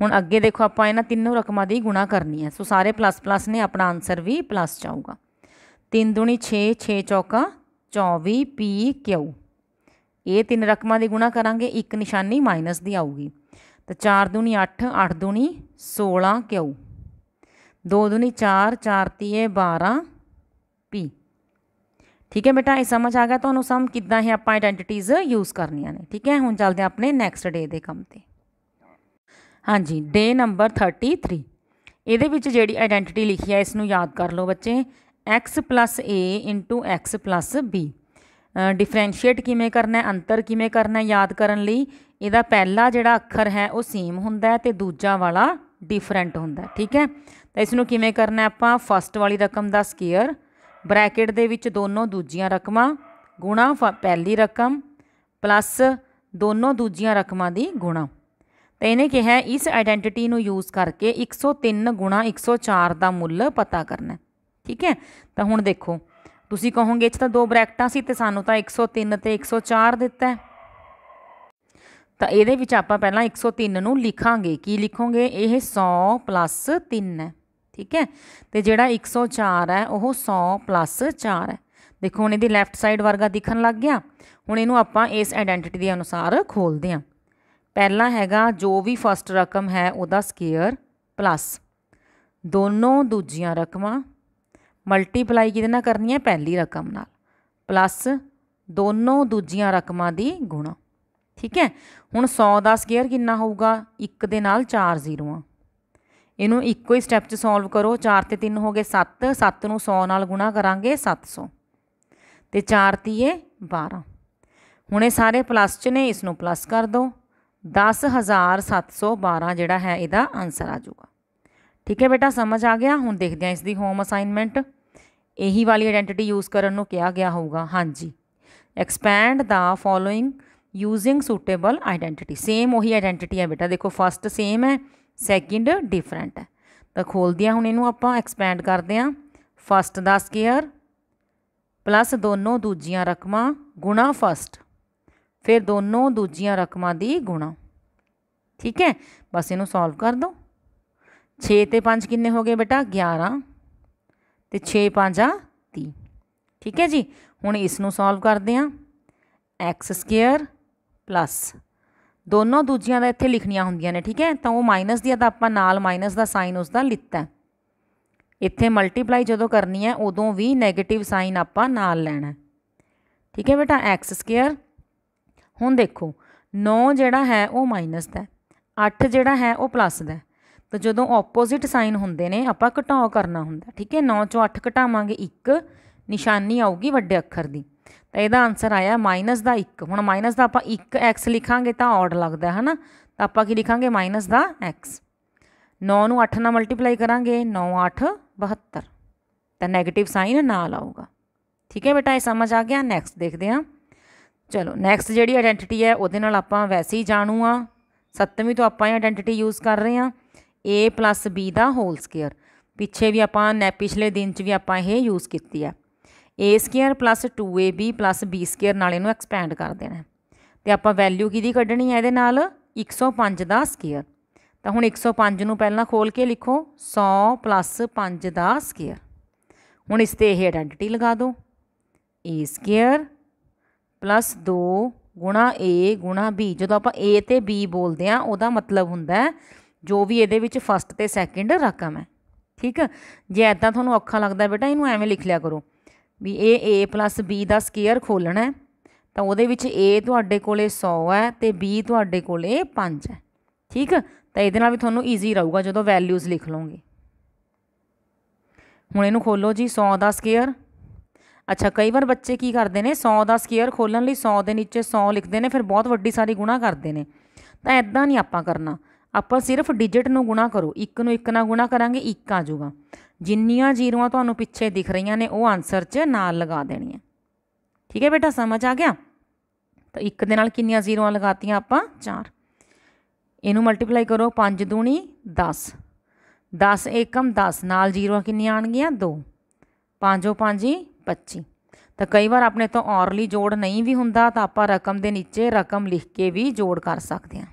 ਹੁਣ ਅੱਗੇ ਦੇਖੋ ਆਪਾਂ ਇਹਨਾਂ ਤਿੰਨੋਂ ਰਕਮਾਂ ਦੀ ਗੁਣਾ ਕਰਨੀ ਹੈ ਸੋ ਸਾਰੇ ਪਲੱਸ ਪਲੱਸ ਨੇ ਆਪਣਾ ਆਨਸਰ ਵੀ ਪਲੱਸ ਚਾਹੂਗਾ 3 ਦੂਣੀ 6 6 ਚੌਕਾ 24 ਪੀ ਕਿਉ ਇਹ ਤਿੰਨ ਰਕਮਾਂ ਦੀ ਗੁਣਾ ਕਰਾਂਗੇ ਇੱਕ ਨਿਸ਼ਾਨੀ ਮਾਈਨਸ ਦੀ ਆਊਗੀ ਤਾਂ 4 ਦੂਣੀ 8 8 ਦੂਣੀ 16 ਕਿਉ 2 ਦੂਣੀ 4 4 3 12 ਠੀਕ ਹੈ ਬੇਟਾ ਇਹ ਸਮਝ ਆ ਗਿਆ ਤੁਹਾਨੂੰ ਸਮ ਕਿੱਦਾਂ ਹੈ ਆਪਾਂ ਆਇਡੈਂਟੀਟੀਜ਼ ਯੂਜ਼ ਕਰਨੀਆਂ ਨੇ ਠੀਕ ਹੈ ਹੁਣ ਚੱਲਦੇ ਆਪਣੇ ਨੈਕਸਟ ਡੇ ਦੇ ਕੰਮ ਤੇ ਹਾਂਜੀ ਡੇ ਨੰਬਰ 33 ਇਹਦੇ ਵਿੱਚ ਜਿਹੜੀ ਆਇਡੈਂਟੀਟੀ ਲਿਖੀ ਹੈ ਇਸ ਨੂੰ ਯਾਦ ਕਰ ਲਓ ਬੱਚੇ x a x b differentiate ਕਿਵੇਂ ਕਰਨਾ ਹੈ ਅੰਤਰ ਕਿਵੇਂ ਕਰਨਾ ਹੈ ਯਾਦ ਕਰਨ ਲਈ ਇਹਦਾ ਪਹਿਲਾ ਜਿਹੜਾ ਅੱਖਰ ਹੈ ਉਹ ਸੇਮ ਹੁੰਦਾ ਹੈ ਤੇ ਦੂਜਾ ਵਾਲਾ ਡਿਫਰੈਂਟ ਹੁੰਦਾ ਠੀਕ ਹੈ ਤਾਂ ਇਸ ਨੂੰ ਕਿਵੇਂ ਕਰਨਾ ਆਪਾਂ ਫਸਟ ਵਾਲੀ ਰਕਮ ਦਾ ਸਕੇਅਰ ਬ੍ਰੈਕਟ ਦੇ ਵਿੱਚ ਦੋਨੋਂ ਦੂਜੀਆਂ ਰਕਮਾਂ ਗੁਣਾ ਪਹਿਲੀ ਰਕਮ ਪਲੱਸ ਦੋਨੋਂ ਦੂਜੀਆਂ ਰਕਮਾਂ ਦੀ ਗੁਣਾ ਤੇ ਇਹਨੇ ਕਿਹਾ ਇਸ ਆਇਡੈਂਟੀਟੀ ਨੂੰ ਯੂਜ਼ ਕਰਕੇ 103 ਗੁਣਾ 104 ਦਾ ਮੁੱਲ ਪਤਾ ਕਰਨਾ ਠੀਕ ਹੈ ਤਾਂ ਹੁਣ ਦੇਖੋ ਤੁਸੀਂ ਕਹੋਗੇ ਇੱਥੇ ਤਾਂ ਦੋ ਬ੍ਰੈਕਟਾਂ ਸੀ ਤੇ ਸਾਨੂੰ ਤਾਂ 103 ਤੇ 104 ਦਿੱਤਾ ਹੈ ਤਾਂ ਇਹਦੇ ਵਿੱਚ ਆਪਾਂ ਪਹਿਲਾਂ 103 ਨੂੰ ਲਿਖਾਂਗੇ ਕੀ ਲਿਖੋਗੇ ਇਹ 100 3 ਹੈ ਠੀਕ ਹੈ ਤੇ ਜਿਹੜਾ 104 ਹੈ ਉਹ 100 ਪਲੱਸ 4 ਹੈ ਦੇਖੋ ਹੁਣ ਇਹਦੀ ਲੈਫਟ ਸਾਈਡ ਵਰਗਾ ਦਿਖਣ ਲੱਗ ਗਿਆ ਹੁਣ ਇਹਨੂੰ ਆਪਾਂ ਇਸ ਆਇਡੈਂਟੀਟੀ ਦੇ ਅਨੁਸਾਰ ਖੋਲਦੇ ਹਾਂ ਪਹਿਲਾ ਹੈਗਾ ਜੋ ਵੀ ਫਸਟ ਰਕਮ ਹੈ ਉਹਦਾ ਸਕੇਅਰ ਪਲੱਸ ਦੋਨੋਂ ਦੂਜੀਆਂ ਰਕਮਾਂ ਮਲਟੀਪਲਾਈ ਕਿਹਦੇ ਨਾਲ ਕਰਨੀ ਹੈ ਪਹਿਲੀ ਰਕਮ ਨਾਲ ਪਲੱਸ ਦੋਨੋਂ ਦੂਜੀਆਂ ਰਕਮਾਂ ਦੀ ਗੁਣਾ ਠੀਕ ਹੈ ਹੁਣ 100 ਦਾ ਸਕੇਅਰ ਕਿੰਨਾ ਹੋਊਗਾ 1 ਦੇ ਨਾਲ 4 ਜ਼ੀਰੋਆਂ ਇਹਨੂੰ ਇੱਕੋ ਹੀ ਸਟੈਪ 'ਚ ਸੋਲਵ ਕਰੋ 4 ਤੇ 3 ਹੋ ਗਏ 7 7 ਨੂੰ 100 ਨਾਲ ਗੁਣਾ ਕਰਾਂਗੇ 700 ਤੇ 4 ਤੀਏ 12 ਹੁਣ ਇਹ ਸਾਰੇ ਪਲੱਸ 'ਚ ਨੇ ਇਸ ਨੂੰ ਪਲੱਸ ਕਰ ਦਿਓ 10712 ਜਿਹੜਾ ਹੈ ਇਹਦਾ ਆਨਸਰ ਆ ਜਾਊਗਾ ਠੀਕ ਹੈ ਬੇਟਾ ਸਮਝ ਆ ਗਿਆ ਹੁਣ ਦੇਖਦੇ ਹਾਂ ਇਸ ਦੀ ਹੋਮ ਅਸਾਈਨਮੈਂਟ ਇਹੀ ਵਾਲੀ ਆਇਡੈਂਟੀਟੀ ਯੂਜ਼ ਕਰਨ ਨੂੰ ਕਿਹਾ ਗਿਆ ਹੋਊਗਾ ਹਾਂਜੀ expand the following using suitable identity same ਉਹੀ ਆਇਡੈਂਟੀਟੀ ਹੈ ਬੇਟਾ ਦੇਖੋ ਫਸਟ ਸੇਮ ਹੈ ਸੈਕਿੰਡ ਡਿਫਰੈਂਟ ਤਾਂ ਖੋਲਦੇ ਆ ਹੁਣ ਇਹਨੂੰ ਆਪਾਂ ਐਕਸਪੈਂਡ ਕਰਦੇ ਆ ਫਸਟ ਦਾ ਸਕੇਅਰ ਪਲੱਸ ਦੋਨੋਂ ਦੂਜੀਆਂ ਰਕਮਾਂ ਗੁਣਾ ਫਸਟ ਫਿਰ ਦੋਨੋਂ ਦੂਜੀਆਂ ਰਕਮਾਂ ਦੀ ਗੁਣਾ ਠੀਕ ਹੈ ਬਸ ਇਹਨੂੰ ਸੋਲਵ ਕਰ ਦੋ 6 ਤੇ 5 ਕਿੰਨੇ ਹੋ ਗਏ ਬੇਟਾ 11 ਤੇ 6 5 ਆ 30 ਠੀਕ ਹੈ ਜੀ ਹੁਣ ਇਸ ਨੂੰ ਸੋਲਵ ਕਰਦੇ ਆ x ਪਲੱਸ ਦੋਨੋਂ ਦੂਜੀਆਂ ਦਾ ਇੱਥੇ ਲਿਖਣੀਆਂ ਹੁੰਦੀਆਂ ਨੇ ਠੀਕ ਹੈ ਤਾਂ ਉਹ ਮਾਈਨਸ ਦੀ ਆ ਤਾਂ ਆਪਾਂ ਨਾਲ ਮਾਈਨਸ ਦਾ ਸਾਈਨ ਉਸ ਦਾ ਲਿੱਤਾ ਇੱਥੇ ਮਲਟੀਪਲਾਈ ਜਦੋਂ ਕਰਨੀ ਹੈ ਉਦੋਂ ਵੀ 네ਗੇਟਿਵ ਸਾਈਨ ਆਪਾਂ ਨਾਲ ਲੈਣਾ ਠੀਕ ਹੈ ਬੇਟਾ x2 ਹੁਣ ਦੇਖੋ 9 ਜਿਹੜਾ ਹੈ ਉਹ ਮਾਈਨਸ ਦਾ 8 ਜਿਹੜਾ ਹੈ ਉਹ ਪਲੱਸ ਦਾ ਤਾਂ ਜਦੋਂ ਆਪੋਜ਼ਿਟ ਸਾਈਨ ਹੁੰਦੇ ਨੇ ਆਪਾਂ ਘਟਾਓ ਕਰਨਾ ਹੁੰਦਾ ਠੀਕ ਹੈ 9 ਚੋਂ 8 ਘਟਾਵਾਂਗੇ 1 ਨਿਸ਼ਾਨੀ ਆਊਗੀ ਵੱਡੇ ਅੱਖਰ ਦੀ ਤਾਂ ਇਹਦਾ ਆਨਸਰ ਆਇਆ ਮਾਈਨਸ ਦਾ 1 ਹੁਣ ਮਾਈਨਸ ਦਾ ਆਪਾਂ 1x ਲਿਖਾਂਗੇ ਤਾਂ ਆਡ ਲੱਗਦਾ ਹੈ ਹਨਾ ਤਾਂ ਆਪਾਂ ਕੀ ਲਿਖਾਂਗੇ ਮਾਈਨਸ ਦਾ x 9 ਨੂੰ 8 ਨਾਲ ਮਲਟੀਪਲਾਈ ਕਰਾਂਗੇ 9 8 72 ਤਾਂ 네ਗੇਟਿਵ ਸਾਈਨ ਨਾਲ ਆਊਗਾ ਠੀਕ ਹੈ ਬੇਟਾ ਇਹ ਸਮਝ ਆ ਗਿਆ ਨੈਕਸਟ ਦੇਖਦੇ ਹਾਂ ਚਲੋ ਨੈਕਸਟ ਜਿਹੜੀ ਆਇਡੈਂਟੀਟੀ ਹੈ ਉਹਦੇ ਨਾਲ ਆਪਾਂ ਵੈਸੇ ਹੀ ਜਾਣੂ ਆ ਸੱਤਵੀਂ ਤੋਂ ਆਪਾਂ ਇਹ ਆਇਡੈਂਟੀਟੀ ਯੂਜ਼ ਕਰ ਰਹੇ ਆ a b ਦਾ ਹੋਲ ਸਕੁਅਰ ਪਿੱਛੇ ਵੀ ਆਪਾਂ ਨੇ ਪਿਛਲੇ ਦਿਨ 'ਚ ਵੀ ਆਪਾਂ ਇਹ ਯੂਜ਼ ਕੀਤੀ ਆ a square 2ab b square ਨਾਲ ਇਹਨੂੰ ਐਕਸਪੈਂਡ ਕਰ ਦੇਣਾ ਤੇ ਆਪਾਂ ਵੈਲਿਊ ਕਿਹਦੀ ਕੱਢਣੀ ਹੈ ਇਹਦੇ ਨਾਲ 105 ਦਾ ਸਕੁਅਰ ਤਾਂ ਹੁਣ 105 ਨੂੰ ਪਹਿਲਾਂ ਖੋਲ ਕੇ ਲਿਖੋ 100 5 ਦਾ ਸਕੁਅਰ ਹੁਣ ਇਸ ਤੇ ਇਹ ਆਇਡੈਂਟੀਟੀ ਲਗਾ ਦਿਓ a ਸਕੁਅਰ 2 a b ਜਦੋਂ ਆਪਾਂ a ਤੇ b ਬੋਲਦੇ ਆ ਉਹਦਾ ਮਤਲਬ ਹੁੰਦਾ ਹੈ ਜੋ ਵੀ ਇਹਦੇ ਵਿੱਚ ਫਸਟ ਤੇ ਸੈਕਿੰਡ ਰਕਮ ਹੈ ਠੀਕ ਜੇ ਐਦਾਂ ਤੁਹਾਨੂੰ ਔਖਾ ਲੱਗਦਾ ਬੇਟਾ ਇਹਨੂੰ ਐਵੇਂ ਲਿਖ ਲਿਆ ਕਰੋ ਵੀ ਇਹ a b ਦਾ ਸਕੁਅਰ ਖੋਲਣਾ ਤਾਂ ਉਹਦੇ ਵਿੱਚ a ਤੁਹਾਡੇ ਕੋਲੇ 100 ਹੈ ਤੇ b ਤੁਹਾਡੇ ਕੋਲੇ 5 ਹੈ ਠੀਕ ਤਾਂ ਇਹਦੇ ਨਾਲ ਵੀ ਤੁਹਾਨੂੰ ਈਜ਼ੀ ਰਹੂਗਾ ਜਦੋਂ ਵੈਲਿਊਜ਼ ਲਿਖ ਲਓਗੇ ਹੁਣ ਇਹਨੂੰ ਖੋਲੋ ਜੀ 100 ਦਾ ਸਕੁਅਰ ਅੱਛਾ ਕਈ ਵਾਰ ਬੱਚੇ ਕੀ ਕਰਦੇ ਨੇ 100 ਦਾ ਸਕੁਅਰ ਖੋਲਣ ਲਈ 100 ਦੇ ਨੀਚੇ 100 ਲਿਖਦੇ ਨੇ ਫਿਰ ਬਹੁਤ ਵੱਡੀ ਸਾਰੀ ਗੁਣਾ ਕਰਦੇ ਨੇ ਤਾਂ ਐਦਾਂ ਨਹੀਂ ਆਪਾਂ ਕਰਨਾ ਆਪਾਂ ਸਿਰਫ ਡਿਜਿਟ ਨੂੰ ਗੁਣਾ ਕਰੋ ਇੱਕ ਨੂੰ ਇੱਕ ਨਾਲ ਗੁਣਾ ਕਰਾਂਗੇ ਇੱਕ ਆ ਜਾਊਗਾ ਜਿੰਨੀਆਂ ਜ਼ੀਰੋਆਂ ਤੁਹਾਨੂੰ ਪਿੱਛੇ ਦਿਖ ਰਹੀਆਂ ਨੇ ਉਹ ਆਨਸਰ 'ਚ ਨਾਲ ਲਗਾ ਦੇਣੀਆਂ ਠੀਕ ਹੈ ਬੇਟਾ ਸਮਝ ਆ ਗਿਆ ਤਾਂ ਇੱਕ ਦੇ ਨਾਲ ਕਿੰਨੀਆਂ ਜ਼ੀਰੋਆਂ ਲਗਾਤੀਆਂ ਆਪਾਂ 4 ਇਹਨੂੰ ਮਲਟੀਪਲਾਈ ਕਰੋ 5 ਦੂਣੀ 10 10 ਏਕਮ 10 ਨਾਲ ਜ਼ੀਰੋਆਂ ਕਿੰਨੀਆਂ ਆਣਗੀਆਂ 2 5 5 25 ਤਾਂ ਕਈ ਵਾਰ ਆਪਣੇ ਤੋਂ ਔਰਲੀ ਜੋੜ ਨਹੀਂ ਵੀ ਹੁੰਦਾ ਤਾਂ ਆਪਾਂ ਰਕਮ ਦੇ ਨੀਚੇ ਰਕਮ ਲਿਖ ਕੇ ਵੀ ਜੋੜ ਕਰ ਸਕਦੇ ਹਾਂ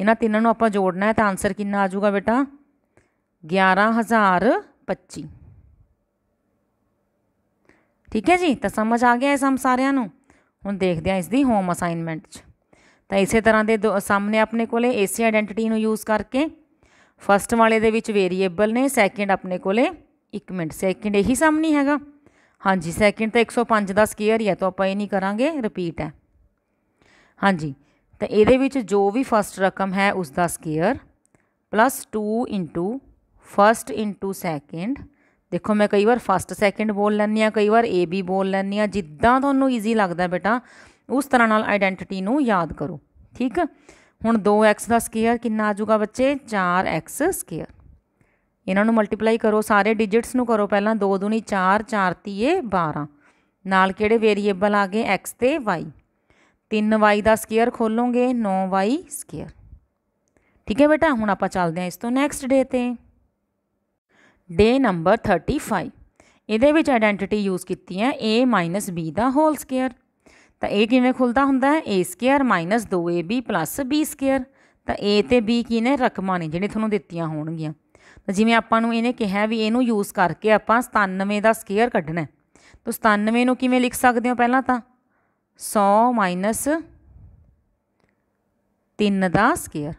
ਇਹਨਾਂ ਤਿੰਨਾਂ ਨੂੰ ਆਪਾਂ ਜੋੜਨਾ ਹੈ ਤਾਂ ਆਨਸਰ ਕਿੰਨਾ ਆ ਜਾਊਗਾ ਬੇਟਾ 11025 ਠੀਕ ਹੈ ਜੀ ਤਾਂ ਸਮਝ ਆ ਗਿਆ ਇਹ ਸਮ ਸਾਰਿਆਂ ਨੂੰ ਹੁਣ ਦੇਖਦੇ ਆ ਇਸ ਦੀ ਹੋਮ ਅਸਾਈਨਮੈਂਟ 'ਚ ਤਾਂ ਇਸੇ ਤਰ੍ਹਾਂ ਦੇ ਸਾਹਮਣੇ ਆਪਣੇ ਕੋਲੇ ਏਸੀ ਆਇਡੈਂਟੀਟੀ ਨੂੰ ਯੂਜ਼ ਕਰਕੇ ਫਰਸਟ ਵਾਲੇ ਦੇ ਵਿੱਚ ਵੇਰੀਏਬਲ ਨੇ ਸੈਕਿੰਡ ਆਪਣੇ ਕੋਲੇ 1 ਮਿੰਟ ਸੈਕਿੰਡ ਇਹੀ ਸਮ ਨਹੀਂ ਹੈਗਾ ਹਾਂਜੀ ਸੈਕਿੰਡ ਤਾਂ 105 ਦਾ ਸਕੇਅਰ ਹੀ ਹੈ ਤਾਂ ਆਪਾਂ ਇਹ ਨਹੀਂ ਕਰਾਂਗੇ ਰਿਪੀਟ ਹੈ ਹਾਂਜੀ ਤਾਂ ਇਹਦੇ ਵਿੱਚ ਜੋ ਵੀ ਫਸਟ ਰਕਮ ਹੈ ਉਸ ਦਾ square plus 2 into first into second ਦੇਖੋ ਮੈਂ ਕਈ ਵਾਰ ਫਸਟ ਸੈਕਿੰਡ ਬੋਲ ਲੈਂਦੀ ਆ ਕਈ ਵਾਰ ਏ ਬੀ ਬੋਲ ਲੈਂਦੀ ਆ ਜਿੱਦਾਂ ਤੁਹਾਨੂੰ ਈਜ਼ੀ ਲੱਗਦਾ ਬੇਟਾ ਉਸ ਤਰ੍ਹਾਂ ਨਾਲ ਆਇਡੈਂਟੀਟੀ ਨੂੰ ਯਾਦ ਕਰੋ ਠੀਕ ਹੁਣ 2x ਦਾ ਸਕੇਅਰ ਕਿੰਨਾ ਆ ਜਾਊਗਾ ਬੱਚੇ 4x ਸਕੇਅਰ ਇਹਨਾਂ ਨੂੰ ਮਲਟੀਪਲਾਈ ਕਰੋ ਸਾਰੇ ਡਿਜਿਟਸ ਨੂੰ ਕਰੋ ਪਹਿਲਾਂ 2 2 4 4 ਤੀਏ 12 ਨਾਲ ਕਿਹੜੇ ਵੇਰੀਏਬਲ ਆ ਗਏ x ਤੇ y 3y ਦਾ ਸਕੁਅਰ ਖੋਲੋਗੇ 9y ਸਕੁਅਰ ਠੀਕ ਹੈ ਬੇਟਾ ਹੁਣ ਆਪਾਂ ਚੱਲਦੇ ਹਾਂ ਇਸ ਤੋਂ ਨੈਕਸਟ ਡੇ ਤੇ ਡੇ ਨੰਬਰ 35 ਇਹਦੇ ਵਿੱਚ ਆਇਡੈਂਟੀਟੀ ਯੂਜ਼ ਕੀਤੀ ਹੈ a b ਦਾ ਹੋਲ ਸਕੁਅਰ ਤਾਂ ਇਹ ਕਿਵੇਂ ਖੁੱਲਦਾ ਹੁੰਦਾ ਹੈ a square 2ab b square ਤਾਂ a ਤੇ b ਕੀ ਨੇ ਰਕਮਾਂ ਨੇ ਜਿਹੜੇ ਤੁਹਾਨੂੰ ਦਿੱਤੀਆਂ ਹੋਣਗੀਆਂ ਤਾਂ ਜਿਵੇਂ ਆਪਾਂ ਨੂੰ ਇਹਨੇ ਕਿਹਾ ਵੀ ਇਹਨੂੰ ਯੂਜ਼ ਕਰਕੇ ਆਪਾਂ 97 ਦਾ ਸਕੁਅਰ ਕੱਢਣਾ ਹੈ ਤਾਂ 97 ਨੂੰ ਕਿਵੇਂ ਲਿਖ ਸਕਦੇ ਹੋ ਪਹਿਲਾਂ ਤਾਂ 100 ਮਾਈਨਸ 3 ਦਾ ਸਕੁਅਰ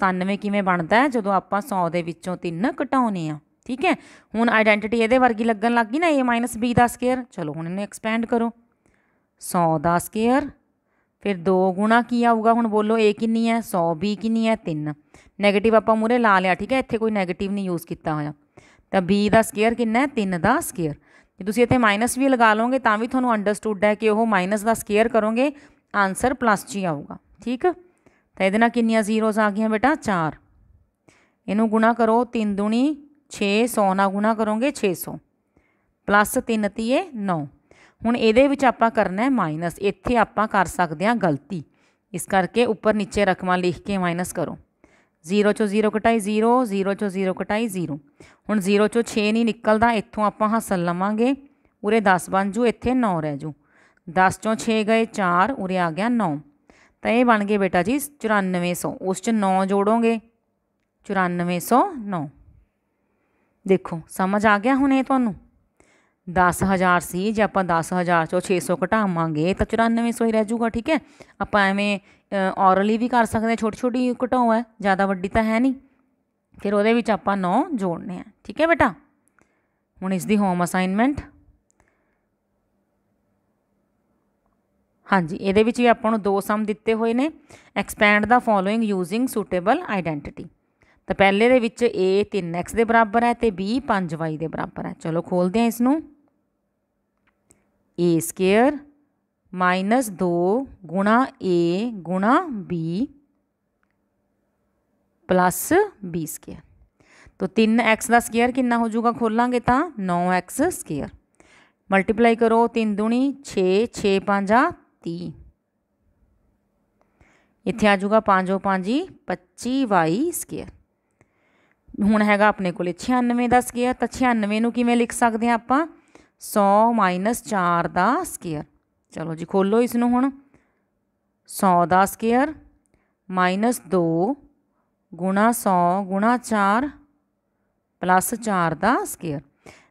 ਤਾਂ 97 ਕਿਵੇਂ ਬਣਦਾ ਹੈ ਜਦੋਂ ਆਪਾਂ 100 ਦੇ ਵਿੱਚੋਂ 3 ਘਟਾਉਨੇ ਆ ਠੀਕ ਹੈ ਹੁਣ ਆਇਡੈਂਟੀਟੀ ਇਹਦੇ ਵਰਗੀ ਲੱਗਣ ਲੱਗ ਗਈ ਨਾ a b ਦਾ ਸਕੁਅਰ ਚਲੋ ਹੁਣ ਇਹਨੂੰ ਐਕਸਪੈਂਡ ਕਰੋ 100 ਦਾ ਸਕੁਅਰ ਫਿਰ 2 ਗੁਣਾ ਕੀ ਆਊਗਾ ਹੁਣ ਬੋਲੋ a ਕਿੰਨੀ ਹੈ 100 b ਕਿੰਨੀ ਹੈ 3 네ਗੇਟਿਵ ਆਪਾਂ ਮੂਰੇ ਲਾ ਲਿਆ ਠੀਕ ਹੈ ਇੱਥੇ ਕੋਈ 네ਗੇਟਿਵ ਨਹੀਂ ਯੂਜ਼ ਕੀਤਾ ਹੋਇਆ ਤਾਂ b ਦਾ ਸਕੁਅਰ ਕਿੰਨਾ ਹੈ 3 ਦਾ ਸਕੁਅਰ ਜੇ ਤੁਸੀਂ ਇੱਥੇ ਮਾਈਨਸ ਵੀ ਲਗਾ ਲਓਗੇ ਤਾਂ ਵੀ ਤੁਹਾਨੂੰ ਅੰਡਰਸਟੂਡ ਹੈ ਕਿ ਉਹ ਮਾਈਨਸ ਦਾ ਸਕੁਅਰ ਕਰੋਗੇ ਆਨਸਰ ਪਲੱਸ ਜੀ ਆਊਗਾ ਠੀਕ ਤਾਂ ਇਹਦੇ ਨਾਲ ਕਿੰਨੀਆਂ ਜ਼ੀਰੋਜ਼ ਆ ਗਈਆਂ ਬੇਟਾ 4 ਇਹਨੂੰ ਗੁਣਾ ਕਰੋ 3 ਦੁਣੀ 6 100 ਨਾਲ ਗੁਣਾ ਕਰੋਗੇ 600 ਪਲੱਸ 3 ਤੀਏ 9 ਹੁਣ ਇਹਦੇ ਵਿੱਚ ਆਪਾਂ ਕਰਨਾ ਹੈ ਮਾਈਨਸ ਇੱਥੇ ਆਪਾਂ ਕਰ ਸਕਦੇ ਹਾਂ ਗਲਤੀ ਇਸ ਕਰਕੇ ਉੱਪਰ ਨੀਚੇ ਰਕਮਾਂ ਲਿਖ ਕੇ ਮਾਈਨਸ ਕਰੋ 0 ਚੋਂ 0 ਘਟਾਈ 0 0 ਚੋਂ 0 ਘਟਾਈ 0 ਹੁਣ 0 ਚੋਂ 6 ਨਹੀਂ ਨਿਕਲਦਾ ਇੱਥੋਂ ਆਪਾਂ ਹਸਲ ਲਵਾਂਗੇ ਉਰੇ 10 ਬਣ ਜੂ ਇੱਥੇ 9 ਰਹਿ ਜੂ 10 ਚੋਂ 6 ਗਏ 4 ਉਰੇ ਆ ਗਿਆ 9 ਤਾਂ ਇਹ ਬਣ ਗਏ ਬੇਟਾ ਜੀ 9400 ਉਸ ਚ 9 ਜੋੜੋਗੇ 9409 ਦੇਖੋ ਸਮਝ ਆ ਗਿਆ ਹੁਣ ਇਹ ਤੁਹਾਨੂੰ 10000 ਸੀ ਜੇ ਆਪਾਂ 10000 ਚੋਂ 600 ਘਟਾਵਾਂਗੇ ਤਾਂ 9400 ਹੀ ਰਹਿ ਜਾਊਗਾ ਠੀਕ ਹੈ ਆਪਾਂ ਐਵੇਂ ਔਰਲੀ ਵੀ ਕਰ ਸਕਦੇ ਹਾਂ ਛੋਟੀ ਛੋਟੀ ਘਟਾਓ ਹੈ ਜ਼ਿਆਦਾ ਵੱਡੀ ਤਾਂ ਹੈ ਨਹੀਂ ਫਿਰ ਉਹਦੇ ਵਿੱਚ ਆਪਾਂ 9 ਜੋੜਨੇ ਆ ਠੀਕ ਹੈ ਬੇਟਾ ਹੁਣ ਇਸ ਦੀ ਹੋਮ ਅਸਾਈਨਮੈਂਟ ਹਾਂਜੀ ਇਹਦੇ ਵਿੱਚ ਵੀ ਆਪਾਂ ਨੂੰ ਦੋ ਸਮ ਦਿੱਤੇ ਹੋਏ ਨੇ expand the following using suitable identity ਤਾਂ ਪਹਿਲੇ ਦੇ ਵਿੱਚ a 3x ਦੇ ਬਰਾਬਰ ਹੈ ਤੇ b 5y ਦੇ ਬਰਾਬਰ ਹੈ ਚਲੋ ਖੋਲਦੇ ਹਾਂ ਇਸ ਨੂੰ ए स्केयर माइनस दो गुणा ए गुणा बी ਪਲੱਸ b ਸਕੇਅਰ ਤੋਂ 3x ਦਾ ਸਕੁਅਰ ਕਿੰਨਾ ਹੋ ਜਾਊਗਾ ਖੋਲਾਂਗੇ ਤਾਂ 9x ਸਕੇਅਰ ਮਲਟੀਪਲਾਈ ਕਰੋ 3 ਦੁਣੀ 6 6 5 30 ਇੱਥੇ ਆ ਜਾਊਗਾ 5 5 25y ਸਕੇਅਰ ਹੁਣ ਹੈਗਾ ਆਪਣੇ ਕੋਲੇ 96 ਦਾ ਸਕੇਅਰ ਤਾਂ 96 ਨੂੰ ਕਿਵੇਂ ਲਿਖ ਸਕਦੇ ਆ ਆਪਾਂ 100 4 ਦਾ ਸਕੁਅਰ ਚਲੋ ਜੀ ਖੋਲੋ ਇਸ ਨੂੰ ਹੁਣ 100 ਦਾ ਸਕੁਅਰ 2 ਗੁਣਾ 100 ਗੁਣਾ 4 ਪਲੱਸ 4 ਦਾ ਸਕੁਅਰ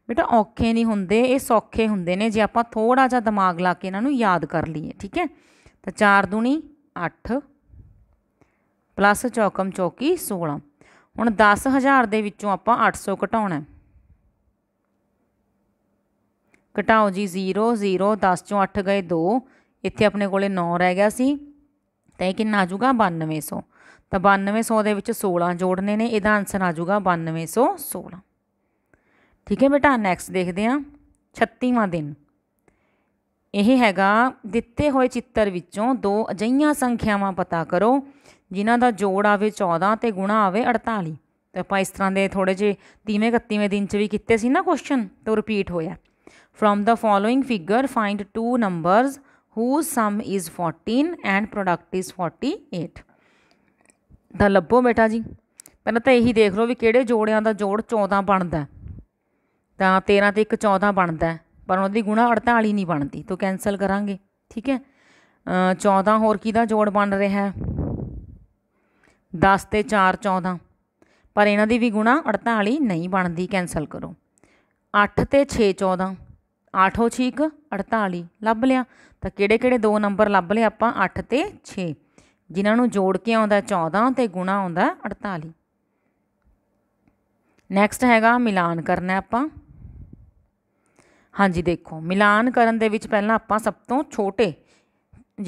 ਬੇਟਾ ਔਖੇ ਨਹੀਂ ਹੁੰਦੇ ਇਹ ਸੌਖੇ ਹੁੰਦੇ ਨੇ ਜੇ ਆਪਾਂ ਥੋੜਾ ਜਿਹਾ ਦਿਮਾਗ ਲਾ ਕੇ ਇਹਨਾਂ ਨੂੰ ਯਾਦ ਕਰ ਲਈਏ ਠੀਕ ਹੈ ਤਾਂ 4 ਦੂਣੀ 8 ਪਲੱਸ ਚੌਕਮ ਚੌਕੀ 16 ਹੁਣ 10000 ਦੇ ਵਿੱਚੋਂ ਆਪਾਂ 800 ਘਟਾਉਣਾ ਹੈ ਘਟਾਓ ਜੀ 0 0 10 ਚੋਂ 8 ਗਏ 2 ਇੱਥੇ ਆਪਣੇ ਕੋਲੇ 9 ਰਹਿ ਗਿਆ ਸੀ ਤਾਂ ਇਹ ਕਿੰਨਾ ਆ ਜਾਊਗਾ 9200 ਤਾਂ 9200 ਦੇ ਵਿੱਚ 16 ਜੋੜਨੇ ਨੇ ਇਹਦਾ ਆਨਸਰ ਆ ਜਾਊਗਾ 9216 ਠੀਕ ਹੈ ਬੇਟਾ ਨੈਕਸਟ ਦੇਖਦੇ ਆ 36ਵਾਂ ਦਿਨ ਇਹ ਹੈਗਾ ਦਿੱਤੇ ਹੋਏ ਚਿੱਤਰ ਵਿੱਚੋਂ ਦੋ ਅਜਈਆਂ ਸੰਖਿਆਵਾਂ ਪਤਾ ਕਰੋ ਜਿਨ੍ਹਾਂ ਦਾ ਜੋੜ ਆਵੇ 14 ਤੇ ਗੁਣਾ ਆਵੇ 48 ਤਾਂ ਆਪਾਂ ਇਸ ਤਰ੍ਹਾਂ ਦੇ ਥੋੜੇ ਜਿਹੇ 31ਵੇਂ ਦਿਨ 'ਚ ਵੀ ਕੀਤੇ ਸੀ ਨਾ ਕੁਐਸਚਨ ਤੇ ਰਿਪੀਟ ਹੋਇਆ From the following figure, find two numbers whose sum is 14 and product is 48. ਤਾਂ ਲੱਭੋ ਬੇਟਾ ਜੀ ਪਹਿਲਾਂ ਤਾਂ ਇਹੀ ਦੇਖ ਲਓ ਵੀ ਕਿਹੜੇ ਜੋੜਿਆਂ ਦਾ ਜੋੜ 14 ਬਣਦਾ ਤਾਂ 13 ਤੇ 1 14 ਬਣਦਾ ਪਰ ਉਹਦੀ ਗੁਣਾ 48 ਨਹੀਂ ਬਣਦੀ ਤਾਂ ਕੈਨਸਲ ਕਰਾਂਗੇ ਠੀਕ ਹੈ 14 ਹੋਰ ਕਿਹਦਾ ਜੋੜ ਬਣ ਰਿਹਾ ਹੈ 10 ਤੇ 4 14 ਪਰ ਇਹਨਾਂ ਦੀ ਵੀ ਗੁਣਾ 48 ਨਹੀਂ ਬਣਦੀ ਕੈਨਸਲ ਕਰੋ 8 ਤੇ 6 14 6861 48 ਲੱਭ ਲਿਆ ਤਾਂ ਕਿਹੜੇ ਕਿਹੜੇ ਦੋ ਨੰਬਰ ਲੱਭ ਲਏ ਆਪਾਂ 8 ਤੇ 6 ਜਿਨ੍ਹਾਂ ਨੂੰ ਜੋੜ ਕੇ ਆਉਂਦਾ 14 ਤੇ ਗੁਣਾ ਆਉਂਦਾ 48 ਨੈਕਸਟ ਹੈਗਾ ਮਿਲਾਨ ਕਰਨਾ ਆਪਾਂ ਹਾਂਜੀ ਦੇਖੋ ਮਿਲਾਨ ਕਰਨ ਦੇ ਵਿੱਚ ਪਹਿਲਾਂ ਆਪਾਂ ਸਭ ਤੋਂ ਛੋਟੇ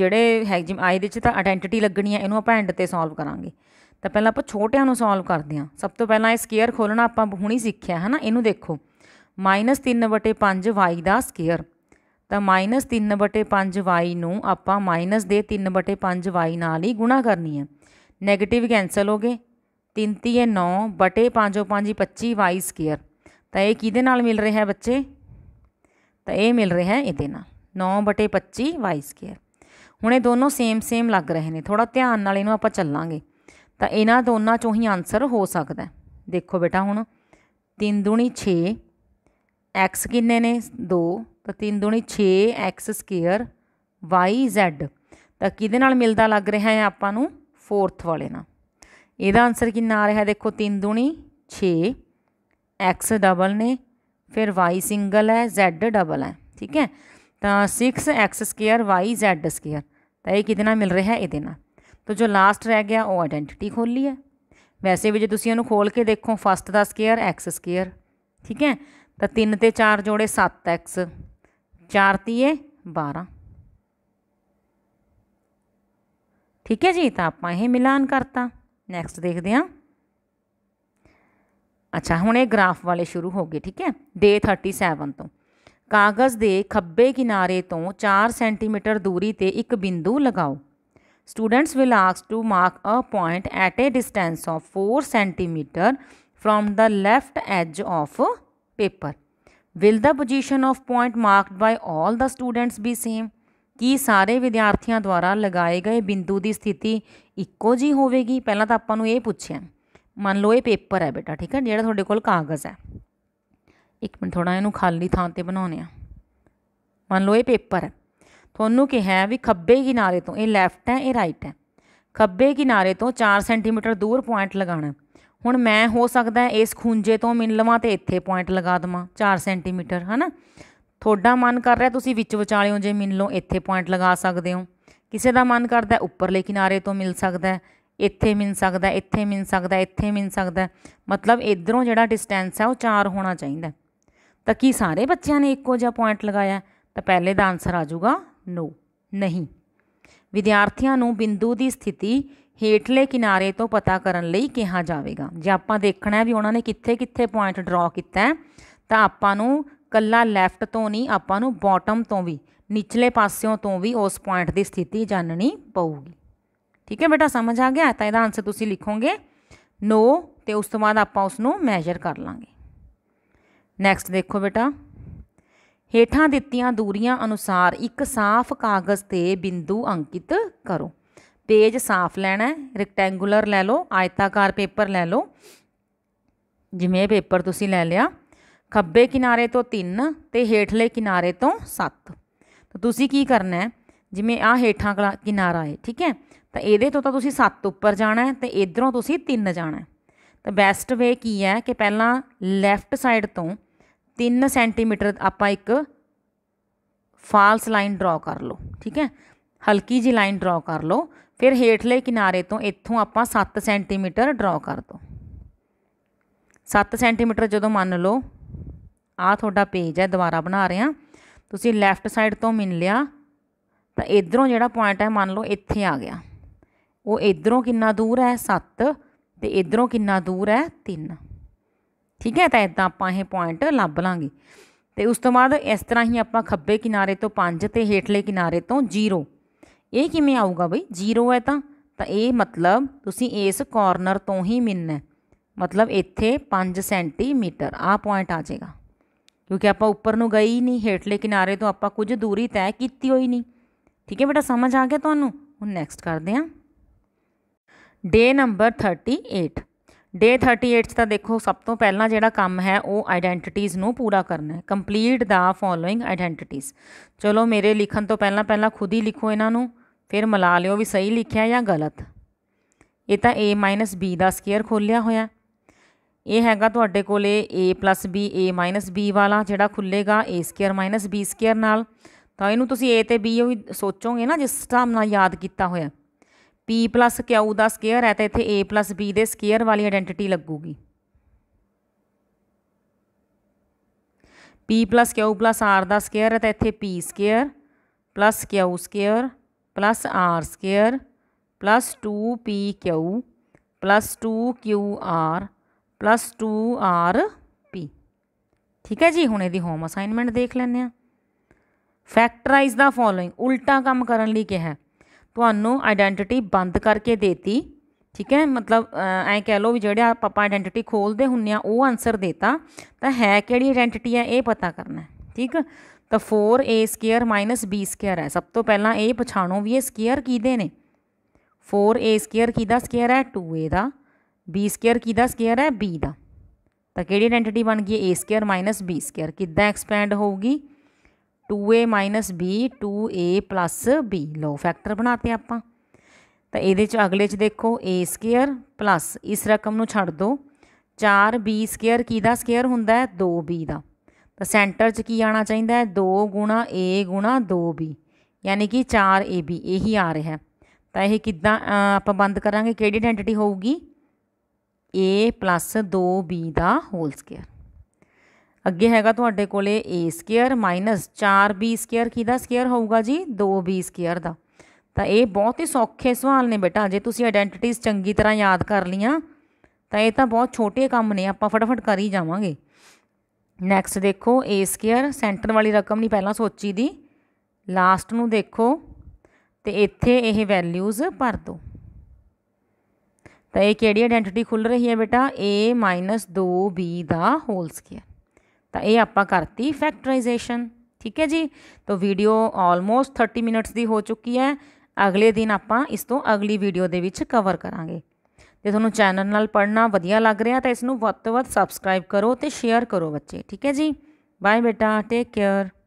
ਜਿਹੜੇ ਹੈ ਜਿਵੇਂ ਆਏ ਦੇ ਵਿੱਚ ਤਾਂ ਆਇਡੈਂਟੀਟੀ ਲੱਗਣੀ ਹੈ ਇਹਨੂੰ ਆਪਾਂ ਐਂਡ ਤੇ ਸੋਲਵ ਕਰਾਂਗੇ ਤਾਂ ਪਹਿਲਾਂ ਆਪਾਂ ਛੋਟਿਆਂ ਨੂੰ ਸੋਲਵ ਕਰਦੇ ਹਾਂ ਸਭ ਤੋਂ ਪਹਿਲਾਂ ਇਹ ਸਕੇਅਰ ਖੋਲਣਾ ਆਪਾਂ ਹੁਣੀ ਸਿੱਖਿਆ ਹੈ ਨਾ ਇਹਨੂੰ ਦੇਖੋ -3/5y ਦਾ ਸਕੁਅਰ ਤਾਂ -3/5y ਨੂੰ ਆਪਾਂ ਮਾਈਨਸ ਦੇ 3/5y ਨਾਲ ਹੀ ਗੁਣਾ ਕਰਨੀ ਹੈ 네ਗੇਟਿਵ ਕੈਨਸਲ ਹੋ ਗਏ 3 3 9 5 5 ਤਾਂ ਇਹ ਕਿਹਦੇ ਨਾਲ ਮਿਲ ਰਿਹਾ ਬੱਚੇ ਤਾਂ ਇਹ ਮਿਲ ਰਿਹਾ ਹੈ ਇਹਦੇ ਨਾਲ 9 25y2 ਹੁਣ ਇਹ ਦੋਨੋਂ ਸੇਮ ਸੇਮ ਲੱਗ ਰਹੇ ਨੇ ਥੋੜਾ ਧਿਆਨ ਨਾਲ ਇਹਨੂੰ ਆਪਾਂ ਚੱਲਾਂਗੇ ਤਾਂ ਇਹਨਾਂ ਦੋਨਾਂ ਚੋਂ ਹੀ ਆਨਸਰ ਹੋ ਸਕਦਾ ਦੇਖੋ ਬੇਟਾ ਹੁਣ 3 2 6 x ਕਿੰਨੇ ਨੇ 2 ਤਾਂ 3 ਦੂਣੀ 6 x ਸਕੁਅਰ ਵਾਈ ਤਾਂ ਕਿਹਦੇ ਨਾਲ ਮਿਲਦਾ ਲੱਗ ਰਿਹਾ ਹੈ ਆਪਾਂ ਨੂੰ ਫੋਰਥ ਵਾਲੇ ਨਾਲ ਇਹਦਾ ਆਨਸਰ ਕਿੰਨਾ ਆ ਰਿਹਾ ਦੇਖੋ 3 ਦੂਣੀ 6 x ਡਬਲ ਨੇ ਫਿਰ y ਸਿੰਗਲ ਹੈ z ਡਬਲ ਹੈ ਠੀਕ ਹੈ ਤਾਂ 6x square y z square ਤਾਂ ਇਹ ਕਿਤਨਾ ਮਿਲ ਰਿਹਾ ਹੈ ਇਹਦੇ ਨਾਲ ਤਾਂ ਜੋ ਲਾਸਟ ਰਹਿ ਗਿਆ ਉਹ ਆਇਡੈਂਟੀਟੀ ਖੋਲੀ ਹੈ ਵੈਸੇ ਵੀ ਜੇ ਤੁਸੀਂ ਇਹਨੂੰ ਖੋਲ ਕੇ ਦੇਖੋ ਫਸਟ ਦਾ ਸਕੁਅਰ x ਸਕੁਅਰ ਠੀਕ ਹੈ ਤਾਂ 3 ਤੇ 4 ਜੋੜੇ 7x 4 ਤੀਏ 12 ਠੀਕ ਹੈ ਜੀ ਤਾਂ ਆਪਾਂ ਇਹ ਮਿਲਾਨ ਕਰਤਾ ਨੈਕਸਟ ਦੇਖਦੇ ਹਾਂ ਅੱਛਾ ਹੁਣ ਇਹ ਗ੍ਰਾਫ ਵਾਲੇ ਸ਼ੁਰੂ ਹੋ ਗਏ ਠੀਕ ਹੈ ਡੇ 37 ਤੋਂ ਕਾਗਜ਼ ਦੇ ਖੱਬੇ ਕਿਨਾਰੇ ਤੋਂ 4 ਸੈਂਟੀਮੀਟਰ ਦੂਰੀ ਤੇ ਇੱਕ ਬਿੰਦੂ ਲਗਾਓ students will ask to mark a point at a distance of 4 centimetre from the left edge of paper will the position of point marked by all the students be same ਕੀ ਸਾਰੇ ਵਿਦਿਆਰਥੀਆਂ ਦੁਆਰਾ ਲਗਾਏ ਗਏ ਬਿੰਦੂ ਦੀ ਸਥਿਤੀ ਇੱਕੋ ਜੀ ਹੋਵੇਗੀ ਪਹਿਲਾਂ ਤਾਂ ਆਪਾਂ ਨੂੰ ਇਹ ਪੁੱਛਿਆ ਮੰਨ ਲਓ ਇਹ ਪੇਪਰ ਹੈ ਬੇਟਾ ਠੀਕ ਹੈ ਜਿਹੜਾ ਤੁਹਾਡੇ ਕੋਲ ਕਾਗਜ਼ ਹੈ ਇੱਕ ਮਿੰਟ ਥੋੜਾ ਇਹਨੂੰ ਖਾਲੀ ਥਾਂ ਤੇ ਬਣਾਉਨੇ ਆ ਮੰਨ ਲਓ ਇਹ ਪੇਪਰ ਹੈ ਤੁਹਾਨੂੰ ਕਿਹਾ ਵੀ ਖੱਬੇ ਕਿਨਾਰੇ ਤੋਂ ਇਹ ਲੈਫਟ ਹੈ ਇਹ ਰਾਈਟ ਹੈ ਖੱਬੇ ਕਿਨਾਰੇ ਤੋਂ 4 ਸੈਂਟੀਮੀਟਰ ਦੂਰ ਪੁਆਇੰਟ ਲਗਾਣਾ ਹੁਣ ਮੈਂ ਹੋ ਸਕਦਾ ਇਸ ਖੁੰਝੇ ਤੋਂ ਮਿਲ ਲਵਾਂ ਤੇ ਇੱਥੇ ਪੁਆਇੰਟ ਲਗਾ ਦਵਾਂ 4 ਸੈਂਟੀਮੀਟਰ ਹਨਾ ਥੋੜਾ ਮਨ ਕਰ ਰਿਹਾ ਤੁਸੀਂ ਵਿੱਚ ਵਿਚਾਲਿਓ ਜੇ ਮਿਲ ਲਓ ਇੱਥੇ ਪੁਆਇੰਟ ਲਗਾ ਸਕਦੇ ਹੋ ਕਿਸੇ ਦਾ ਮਨ ਕਰਦਾ ਉੱਪਰਲੇ ਕਿਨਾਰੇ ਤੋਂ ਮਿਲ ਸਕਦਾ ਇੱਥੇ ਮਿਲ ਸਕਦਾ ਇੱਥੇ ਮਿਲ ਸਕਦਾ ਇੱਥੇ ਮਿਲ ਸਕਦਾ ਮਤਲਬ ਇਧਰੋਂ ਜਿਹੜਾ ਡਿਸਟੈਂਸ ਹੈ ਉਹ 4 ਹੋਣਾ ਚਾਹੀਦਾ ਤਾਂ ਕੀ ਸਾਰੇ ਬੱਚਿਆਂ ਨੇ ਇੱਕੋ ਜਿਹਾ ਪੁਆਇੰਟ ਲਗਾਇਆ ਤਾਂ ਪਹਿਲੇ ਦਾ ਆਨਸਰ ਆ ਜਾਊਗਾ ਨੋ ਨਹੀਂ ਵਿਦਿਆਰਥੀਆਂ ਨੂੰ ਬਿੰਦੂ ਦੀ ਸਥਿਤੀ ਹੇਠਲੇ ਕਿਨਾਰੇ ਤੋਂ ਪਤਾ ਕਰਨ ਲਈ ਕਿਹਾ ਜਾਵੇਗਾ ਜੇ ਆਪਾਂ ਦੇਖਣਾ ਹੈ ਵੀ ਉਹਨਾਂ ਨੇ ਕਿੱਥੇ-ਕਿੱਥੇ ਪੁਆਇੰਟ ਡਰਾ ਕੀਤਾ ਹੈ ਤਾਂ ਆਪਾਂ ਨੂੰ ਕੱਲਾ ਲੈਫਟ ਤੋਂ ਨਹੀਂ ਆਪਾਂ ਨੂੰ ਬਾਟਮ ਤੋਂ ਵੀ ਨਿਚਲੇ ਪਾਸਿਓਂ ਤੋਂ ਵੀ ਉਸ ਪੁਆਇੰਟ ਦੀ ਸਥਿਤੀ ਜਾਣਨੀ ਪਊਗੀ ਠੀਕ ਹੈ ਬੇਟਾ ਸਮਝ ਆ ਗਿਆ ਤਾਂ ਇਹਦਾ ਆਨਸਰ ਤੁਸੀਂ ਲਿਖੋਗੇ ਨੋ ਤੇ ਉਸ ਤੋਂ ਬਾਅਦ ਆਪਾਂ ਉਸ ਨੂੰ ਮੈਜ਼ਰ ਕਰ ਲਾਂਗੇ ਨੈਕਸਟ ਦੇਖੋ ਬੇਟਾ ਹੇਠਾਂ ਦਿੱਤੀਆਂ ਦੂਰੀਆਂ ਅਨੁਸਾਰ ਇੱਕ ਸਾਫ਼ ਕਾਗਜ਼ ਤੇ ਬਿੰਦੂ ਅੰਕਿਤ ਕਰੋ ਪੇਜ ਸਾਫ਼ ਲੈਣਾ ਰੈਕਟੈਂਗੂਲਰ ਲੈ ਲਓ ਆਇਤਾਕਾਰ ਪੇਪਰ ਲੈ ਲਓ ਜਿਵੇਂ ਪੇਪਰ ਤੁਸੀਂ ਲੈ ਲਿਆ ਖੱਬੇ ਕਿਨਾਰੇ ਤੋਂ 3 ਤੇ ਹੇਠਲੇ ਕਿਨਾਰੇ ਤੋਂ 7 ਤਾਂ ਤੁਸੀਂ ਕੀ ਕਰਨਾ ਹੈ ਜਿਵੇਂ ਆ ਹੇਠਾਂ ਕਿਨਾਰਾ ਹੈ ਠੀਕ ਹੈ ਤਾਂ ਇਹਦੇ ਤੋਂ ਤਾਂ ਤੁਸੀਂ 7 ਉੱਪਰ ਜਾਣਾ ਹੈ ਤੇ ਇਧਰੋਂ ਤੁਸੀਂ 3 ਜਾਣਾ ਤਾਂ ਬੈਸਟ ਵੇ ਕੀ ਹੈ ਕਿ ਪਹਿਲਾਂ ਲੈਫਟ ਸਾਈਡ ਤੋਂ 3 ਸੈਂਟੀਮੀਟਰ ਆਪਾਂ ਇੱਕ ਫਾਲਸ ਲਾਈਨ ਡਰਾ ਕਰ ਲਓ ਠੀਕ ਹੈ ਹਲਕੀ ਜੀ ਲਾਈਨ ਡਰਾ ਕਰ ਲਓ ਫਿਰ ਹੇਠਲੇ ਕਿਨਾਰੇ ਤੋਂ ਇੱਥੋਂ ਆਪਾਂ 7 ਸੈਂਟੀਮੀਟਰ ਡਰਾ ਕਰ ਦੋ 7 ਸੈਂਟੀਮੀਟਰ ਜਦੋਂ ਮੰਨ ਲਓ ਆ ਤੁਹਾਡਾ ਪੇਜ ਹੈ ਦੁਬਾਰਾ ਬਣਾ ਰਹੇ ਹਾਂ ਤੁਸੀਂ ਲੈਫਟ ਸਾਈਡ ਤੋਂ ਮਿਲ ਲਿਆ ਤਾਂ ਇਧਰੋਂ ਜਿਹੜਾ ਪੁਆਇੰਟ ਹੈ ਮੰਨ ਲਓ ਇੱਥੇ ਆ ਗਿਆ ਉਹ ਇਧਰੋਂ ਕਿੰਨਾ ਦੂਰ ਹੈ 7 ਤੇ ਇਧਰੋਂ ਕਿੰਨਾ ਦੂਰ ਹੈ 3 ਠੀਕ ਹੈ ਤਾਂ ਇਦਾਂ ਆਪਾਂ ਇਹ ਪੁਆਇੰਟ ਲੱਭ ਲਾਂਗੇ ਤੇ ਉਸ ਤੋਂ ਬਾਅਦ ਇਸ ਤਰ੍ਹਾਂ ਹੀ ਆਪਾਂ ਖੱਬੇ ਕਿਨਾਰੇ ਤੋਂ 5 ਤੇ ਹੇਠਲੇ ਕਿਨਾਰੇ ਤੋਂ 0 ਇਹ ਕਿਵੇਂ ਆਊਗਾ ਬਈ ਜ਼ੀਰੋ ਹੈ ਤਾਂ ਤਾਂ ਇਹ ਮਤਲਬ ਤੁਸੀਂ ਇਸ ਕਾਰਨਰ ਤੋਂ ਹੀ ਮਿੰਨਾ ਮਤਲਬ ਇੱਥੇ 5 ਸੈਂਟੀਮੀਟਰ ਆ ਪੁਆਇੰਟ ਆ ਜਾਏਗਾ ਕਿਉਂਕਿ ਆਪਾਂ ਉੱਪਰ ਨੂੰ ਗਏ ਹੀ ਨਹੀਂ ਹੇਠਲੇ ਕਿਨਾਰੇ ਤੋਂ ਆਪਾਂ ਕੁਝ ਦੂਰੀ ਤੈਅ ਕੀਤੀ ਹੋਈ ਨਹੀਂ ਠੀਕ ਹੈ ਬੇਟਾ ਸਮਝ ਆ ਗਿਆ ਤੁਹਾਨੂੰ ਹੁਣ ਨੈਕਸਟ ਕਰਦੇ ਹਾਂ ਡੇ ਨੰਬਰ 38 ਡੇ 38 'ਚ ਤਾਂ ਦੇਖੋ ਸਭ ਤੋਂ ਪਹਿਲਾਂ ਜਿਹੜਾ ਕੰਮ ਹੈ ਉਹ ਆਇਡੈਂਟੀਟੀਜ਼ ਨੂੰ ਪੂਰਾ ਕਰਨਾ ਹੈ ਕੰਪਲੀਟ ਦਾ ਫੋਲੋਇੰਗ ਆਇਡੈਂਟੀਟੀਜ਼ ਚਲੋ ਮੇਰੇ ਲਿਖਣ ਤੋਂ ਪਹਿਲਾਂ ਪਹਿਲਾਂ ਖੁਦ ਹੀ ਲਿਖੋ ਇਹਨਾਂ ਨੂੰ ਫਿਰ ਮਿਲਾ ਲਿਓ ਵੀ ਸਹੀ ਲਿਖਿਆ ਜਾਂ ਗਲਤ ਇਹ ਤਾਂ a b ਦਾ ਸਕੁਅਰ ਖੋਲਿਆ ਹੋਇਆ ਇਹ ਹੈਗਾ ਤੁਹਾਡੇ ਕੋਲੇ a b a b ਵਾਲਾ ਜਿਹੜਾ ਖੁੱਲੇਗਾ a ਸਕੁਅਰ b ਸਕੁਅਰ ਨਾਲ ਤਾਂ ਇਹਨੂੰ ਤੁਸੀਂ a ਤੇ b ਉਹ ਸੋਚੋਗੇ ਨਾ ਜਿਸ ਤਰ੍ਹਾਂ ਨਾਲ ਯਾਦ ਕੀਤਾ ਹੋਇਆ p q ਦਾ ਸਕੁਅਰ ਹੈ ਤਾਂ ਇੱਥੇ a b ਦੇ ਸਕੁਅਰ ਵਾਲੀ ਆਇਡੈਂਟੀਟੀ ਲੱਗੂਗੀ p q r ਦਾ ਸਕੁਅਰ ਹੈ ਤਾਂ ਇੱਥੇ p square q square plus R square plus 2 P plus 2 Q plus 2 R ਠੀਕ ਹੈ ਜੀ ਹੁਣ ਇਹਦੀ ਹੋਮ ਅਸਾਈਨਮੈਂਟ ਦੇਖ ਲੈਂਦੇ ਆ ਫੈਕਟਰਾਈਜ਼ ਦਾ ਫੋਲੋਇੰਗ ਉਲਟਾ ਕੰਮ ਕਰਨ ਲਈ ਕਿਹਾ ਤੁਹਾਨੂੰ ਆਇਡੈਂਟੀਟੀ ਬੰਦ ਕਰਕੇ ਦੇਤੀ ਠੀਕ ਹੈ ਮਤਲਬ ਐ ਕਹਿ ਲਓ ਵੀ ਜਿਹੜਾ ਆਪਾਂ ਆਇਡੈਂਟੀਟੀ ਖੋਲਦੇ ਹੁੰਨੇ ਆ ਉਹ ਆਨਸਰ ਦੇਤਾ ਤਾਂ ਹੈ ਕਿਹੜੀ ਆਇਡੈਂਟੀਟੀ ਹੈ ਇਹ ਪਤਾ ਕਰਨਾ ਠੀਕ ਤਾਂ 4a² b² ਹੈ ਸਭ ਤੋਂ ਪਹਿਲਾਂ ਇਹ ਪਛਾਣੋ ਵੀ ਇਹ ਸਕੁਅਰ ਕਿਹਦੇ ਨੇ 4a² ਕਿਹਦਾ ਸਕੁਅਰ ਹੈ 2a ਦਾ b² ਕਿਹਦਾ ਸਕੁਅਰ ਹੈ b ਦਾ ਤਾਂ ਕਿਹੜੀ ਆਇਡੈਂਟੀਟੀ ਬਣ ਗਈ a ਸਕੁਅਰ ਕਿੱਦਾਂ ਐਕਸਪੈਂਡ ਹੋਊਗੀ 2a b 2a b ਲੋ ਫੈਕਟਰ ਬਣਾਤੇ ਆਪਾਂ ਤਾਂ ਇਹਦੇ ਚ ਅਗਲੇ ਚ ਦੇਖੋ a² ਇਸ ਰਕਮ ਨੂੰ ਛੱਡ ਦਿਓ 4b² ਕਿਹਦਾ ਸਕੁਅਰ ਹੁੰਦਾ ਹੈ 2b ਦਾ ਤਾਂ ਸੈਂਟਰ 'ਚ ਕੀ ਆਣਾ ਚਾਹੀਦਾ ਹੈ 2 ਗੁਣਾ a ਗੁਣਾ 2b ਯਾਨੀ ਕਿ 4ab ਇਹੀ ਆ ਰਿਹਾ ਤਾਂ ਇਹ ਕਿੱਦਾਂ ਆਪਾਂ ਬੰਦ ਕਰਾਂਗੇ ਕਿਹੜੀ ਆਇਡੈਂਟੀਟੀ ਹੋਊਗੀ a 2b the whole square ਅੱਗੇ ਹੈਗਾ ਤੁਹਾਡੇ ਕੋਲੇ a ਸਕੁਅਰ 4b ਸਕੁਅਰ ਕਿਹਦਾ ਸਕੁਅਰ ਹੋਊਗਾ ਜੀ 2b ਸਕੁਅਰ ਦਾ ਤਾਂ ਇਹ ਬਹੁਤ ਹੀ ਸੌਖੇ ਸਵਾਲ ਨੇ ਬੇਟਾ ਜੇ ਤੁਸੀਂ ਆਇਡੈਂਟੀਟੀਜ਼ ਚੰਗੀ ਤਰ੍ਹਾਂ ਯਾਦ ਕਰ ਲੀਆਂ ਤਾਂ ਇਹ ਤਾਂ ਬਹੁਤ ਛੋਟੇ ਕੰਮ ਨੇ ਆਪਾਂ ਫਟਾਫਟ ਕਰ ਹੀ ਜਾਵਾਂਗੇ ਨੈਕਸਟ ਦੇਖੋ a ਸਕੁਅਰ ਸੈਂਟਰ ਵਾਲੀ ਰਕਮ ਨਹੀਂ ਪਹਿਲਾਂ ਸੋਚੀ ਦੀ ਲਾਸਟ ਨੂੰ ਦੇਖੋ ਤੇ ਇੱਥੇ ਇਹ ਵੈਲਿਊਜ਼ ਭਰ ਦੋ ਤਾਂ ਇਹ ਕਿਹੜੀ ਆਇਡੈਂਟੀਟੀ ਖੁੱਲ ਰਹੀ ਹੈ ਬੇਟਾ a 2b the whole square ਤਾਂ ਇਹ ਆਪਾਂ ਕਰਤੀ ਫੈਕਟਰਾਈਜੇਸ਼ਨ ਠੀਕ ਹੈ ਜੀ ਤਾਂ ਵੀਡੀਓ ਆਲਮੋਸਟ 30 ਮਿੰਟਸ ਦੀ ਹੋ ਚੁੱਕੀ ਹੈ ਅਗਲੇ ਦਿਨ ਆਪਾਂ ਇਸ ਤੋਂ ਅਗਲੀ ਵੀਡੀਓ ਦੇ ਵਿੱਚ ਕਵਰ ਕਰਾਂਗੇ ਜੇ ਤੁਹਾਨੂੰ ਚੈਨਲ ਨਾਲ ਪੜਨਾ ਵਧੀਆ ਲੱਗ ਰਿਹਾ ਤਾਂ ਇਸ ਨੂੰ ਵੱਧ ਤੋਂ ਵੱਧ ਸਬਸਕ੍ਰਾਈਬ ਕਰੋ ਤੇ ਸ਼ੇਅਰ ਕਰੋ ਬੱਚੇ ਠੀਕ ਹੈ ਜੀ ਬਾਏ ਬੇਟਾ ਟੇਕ ਕੇਅਰ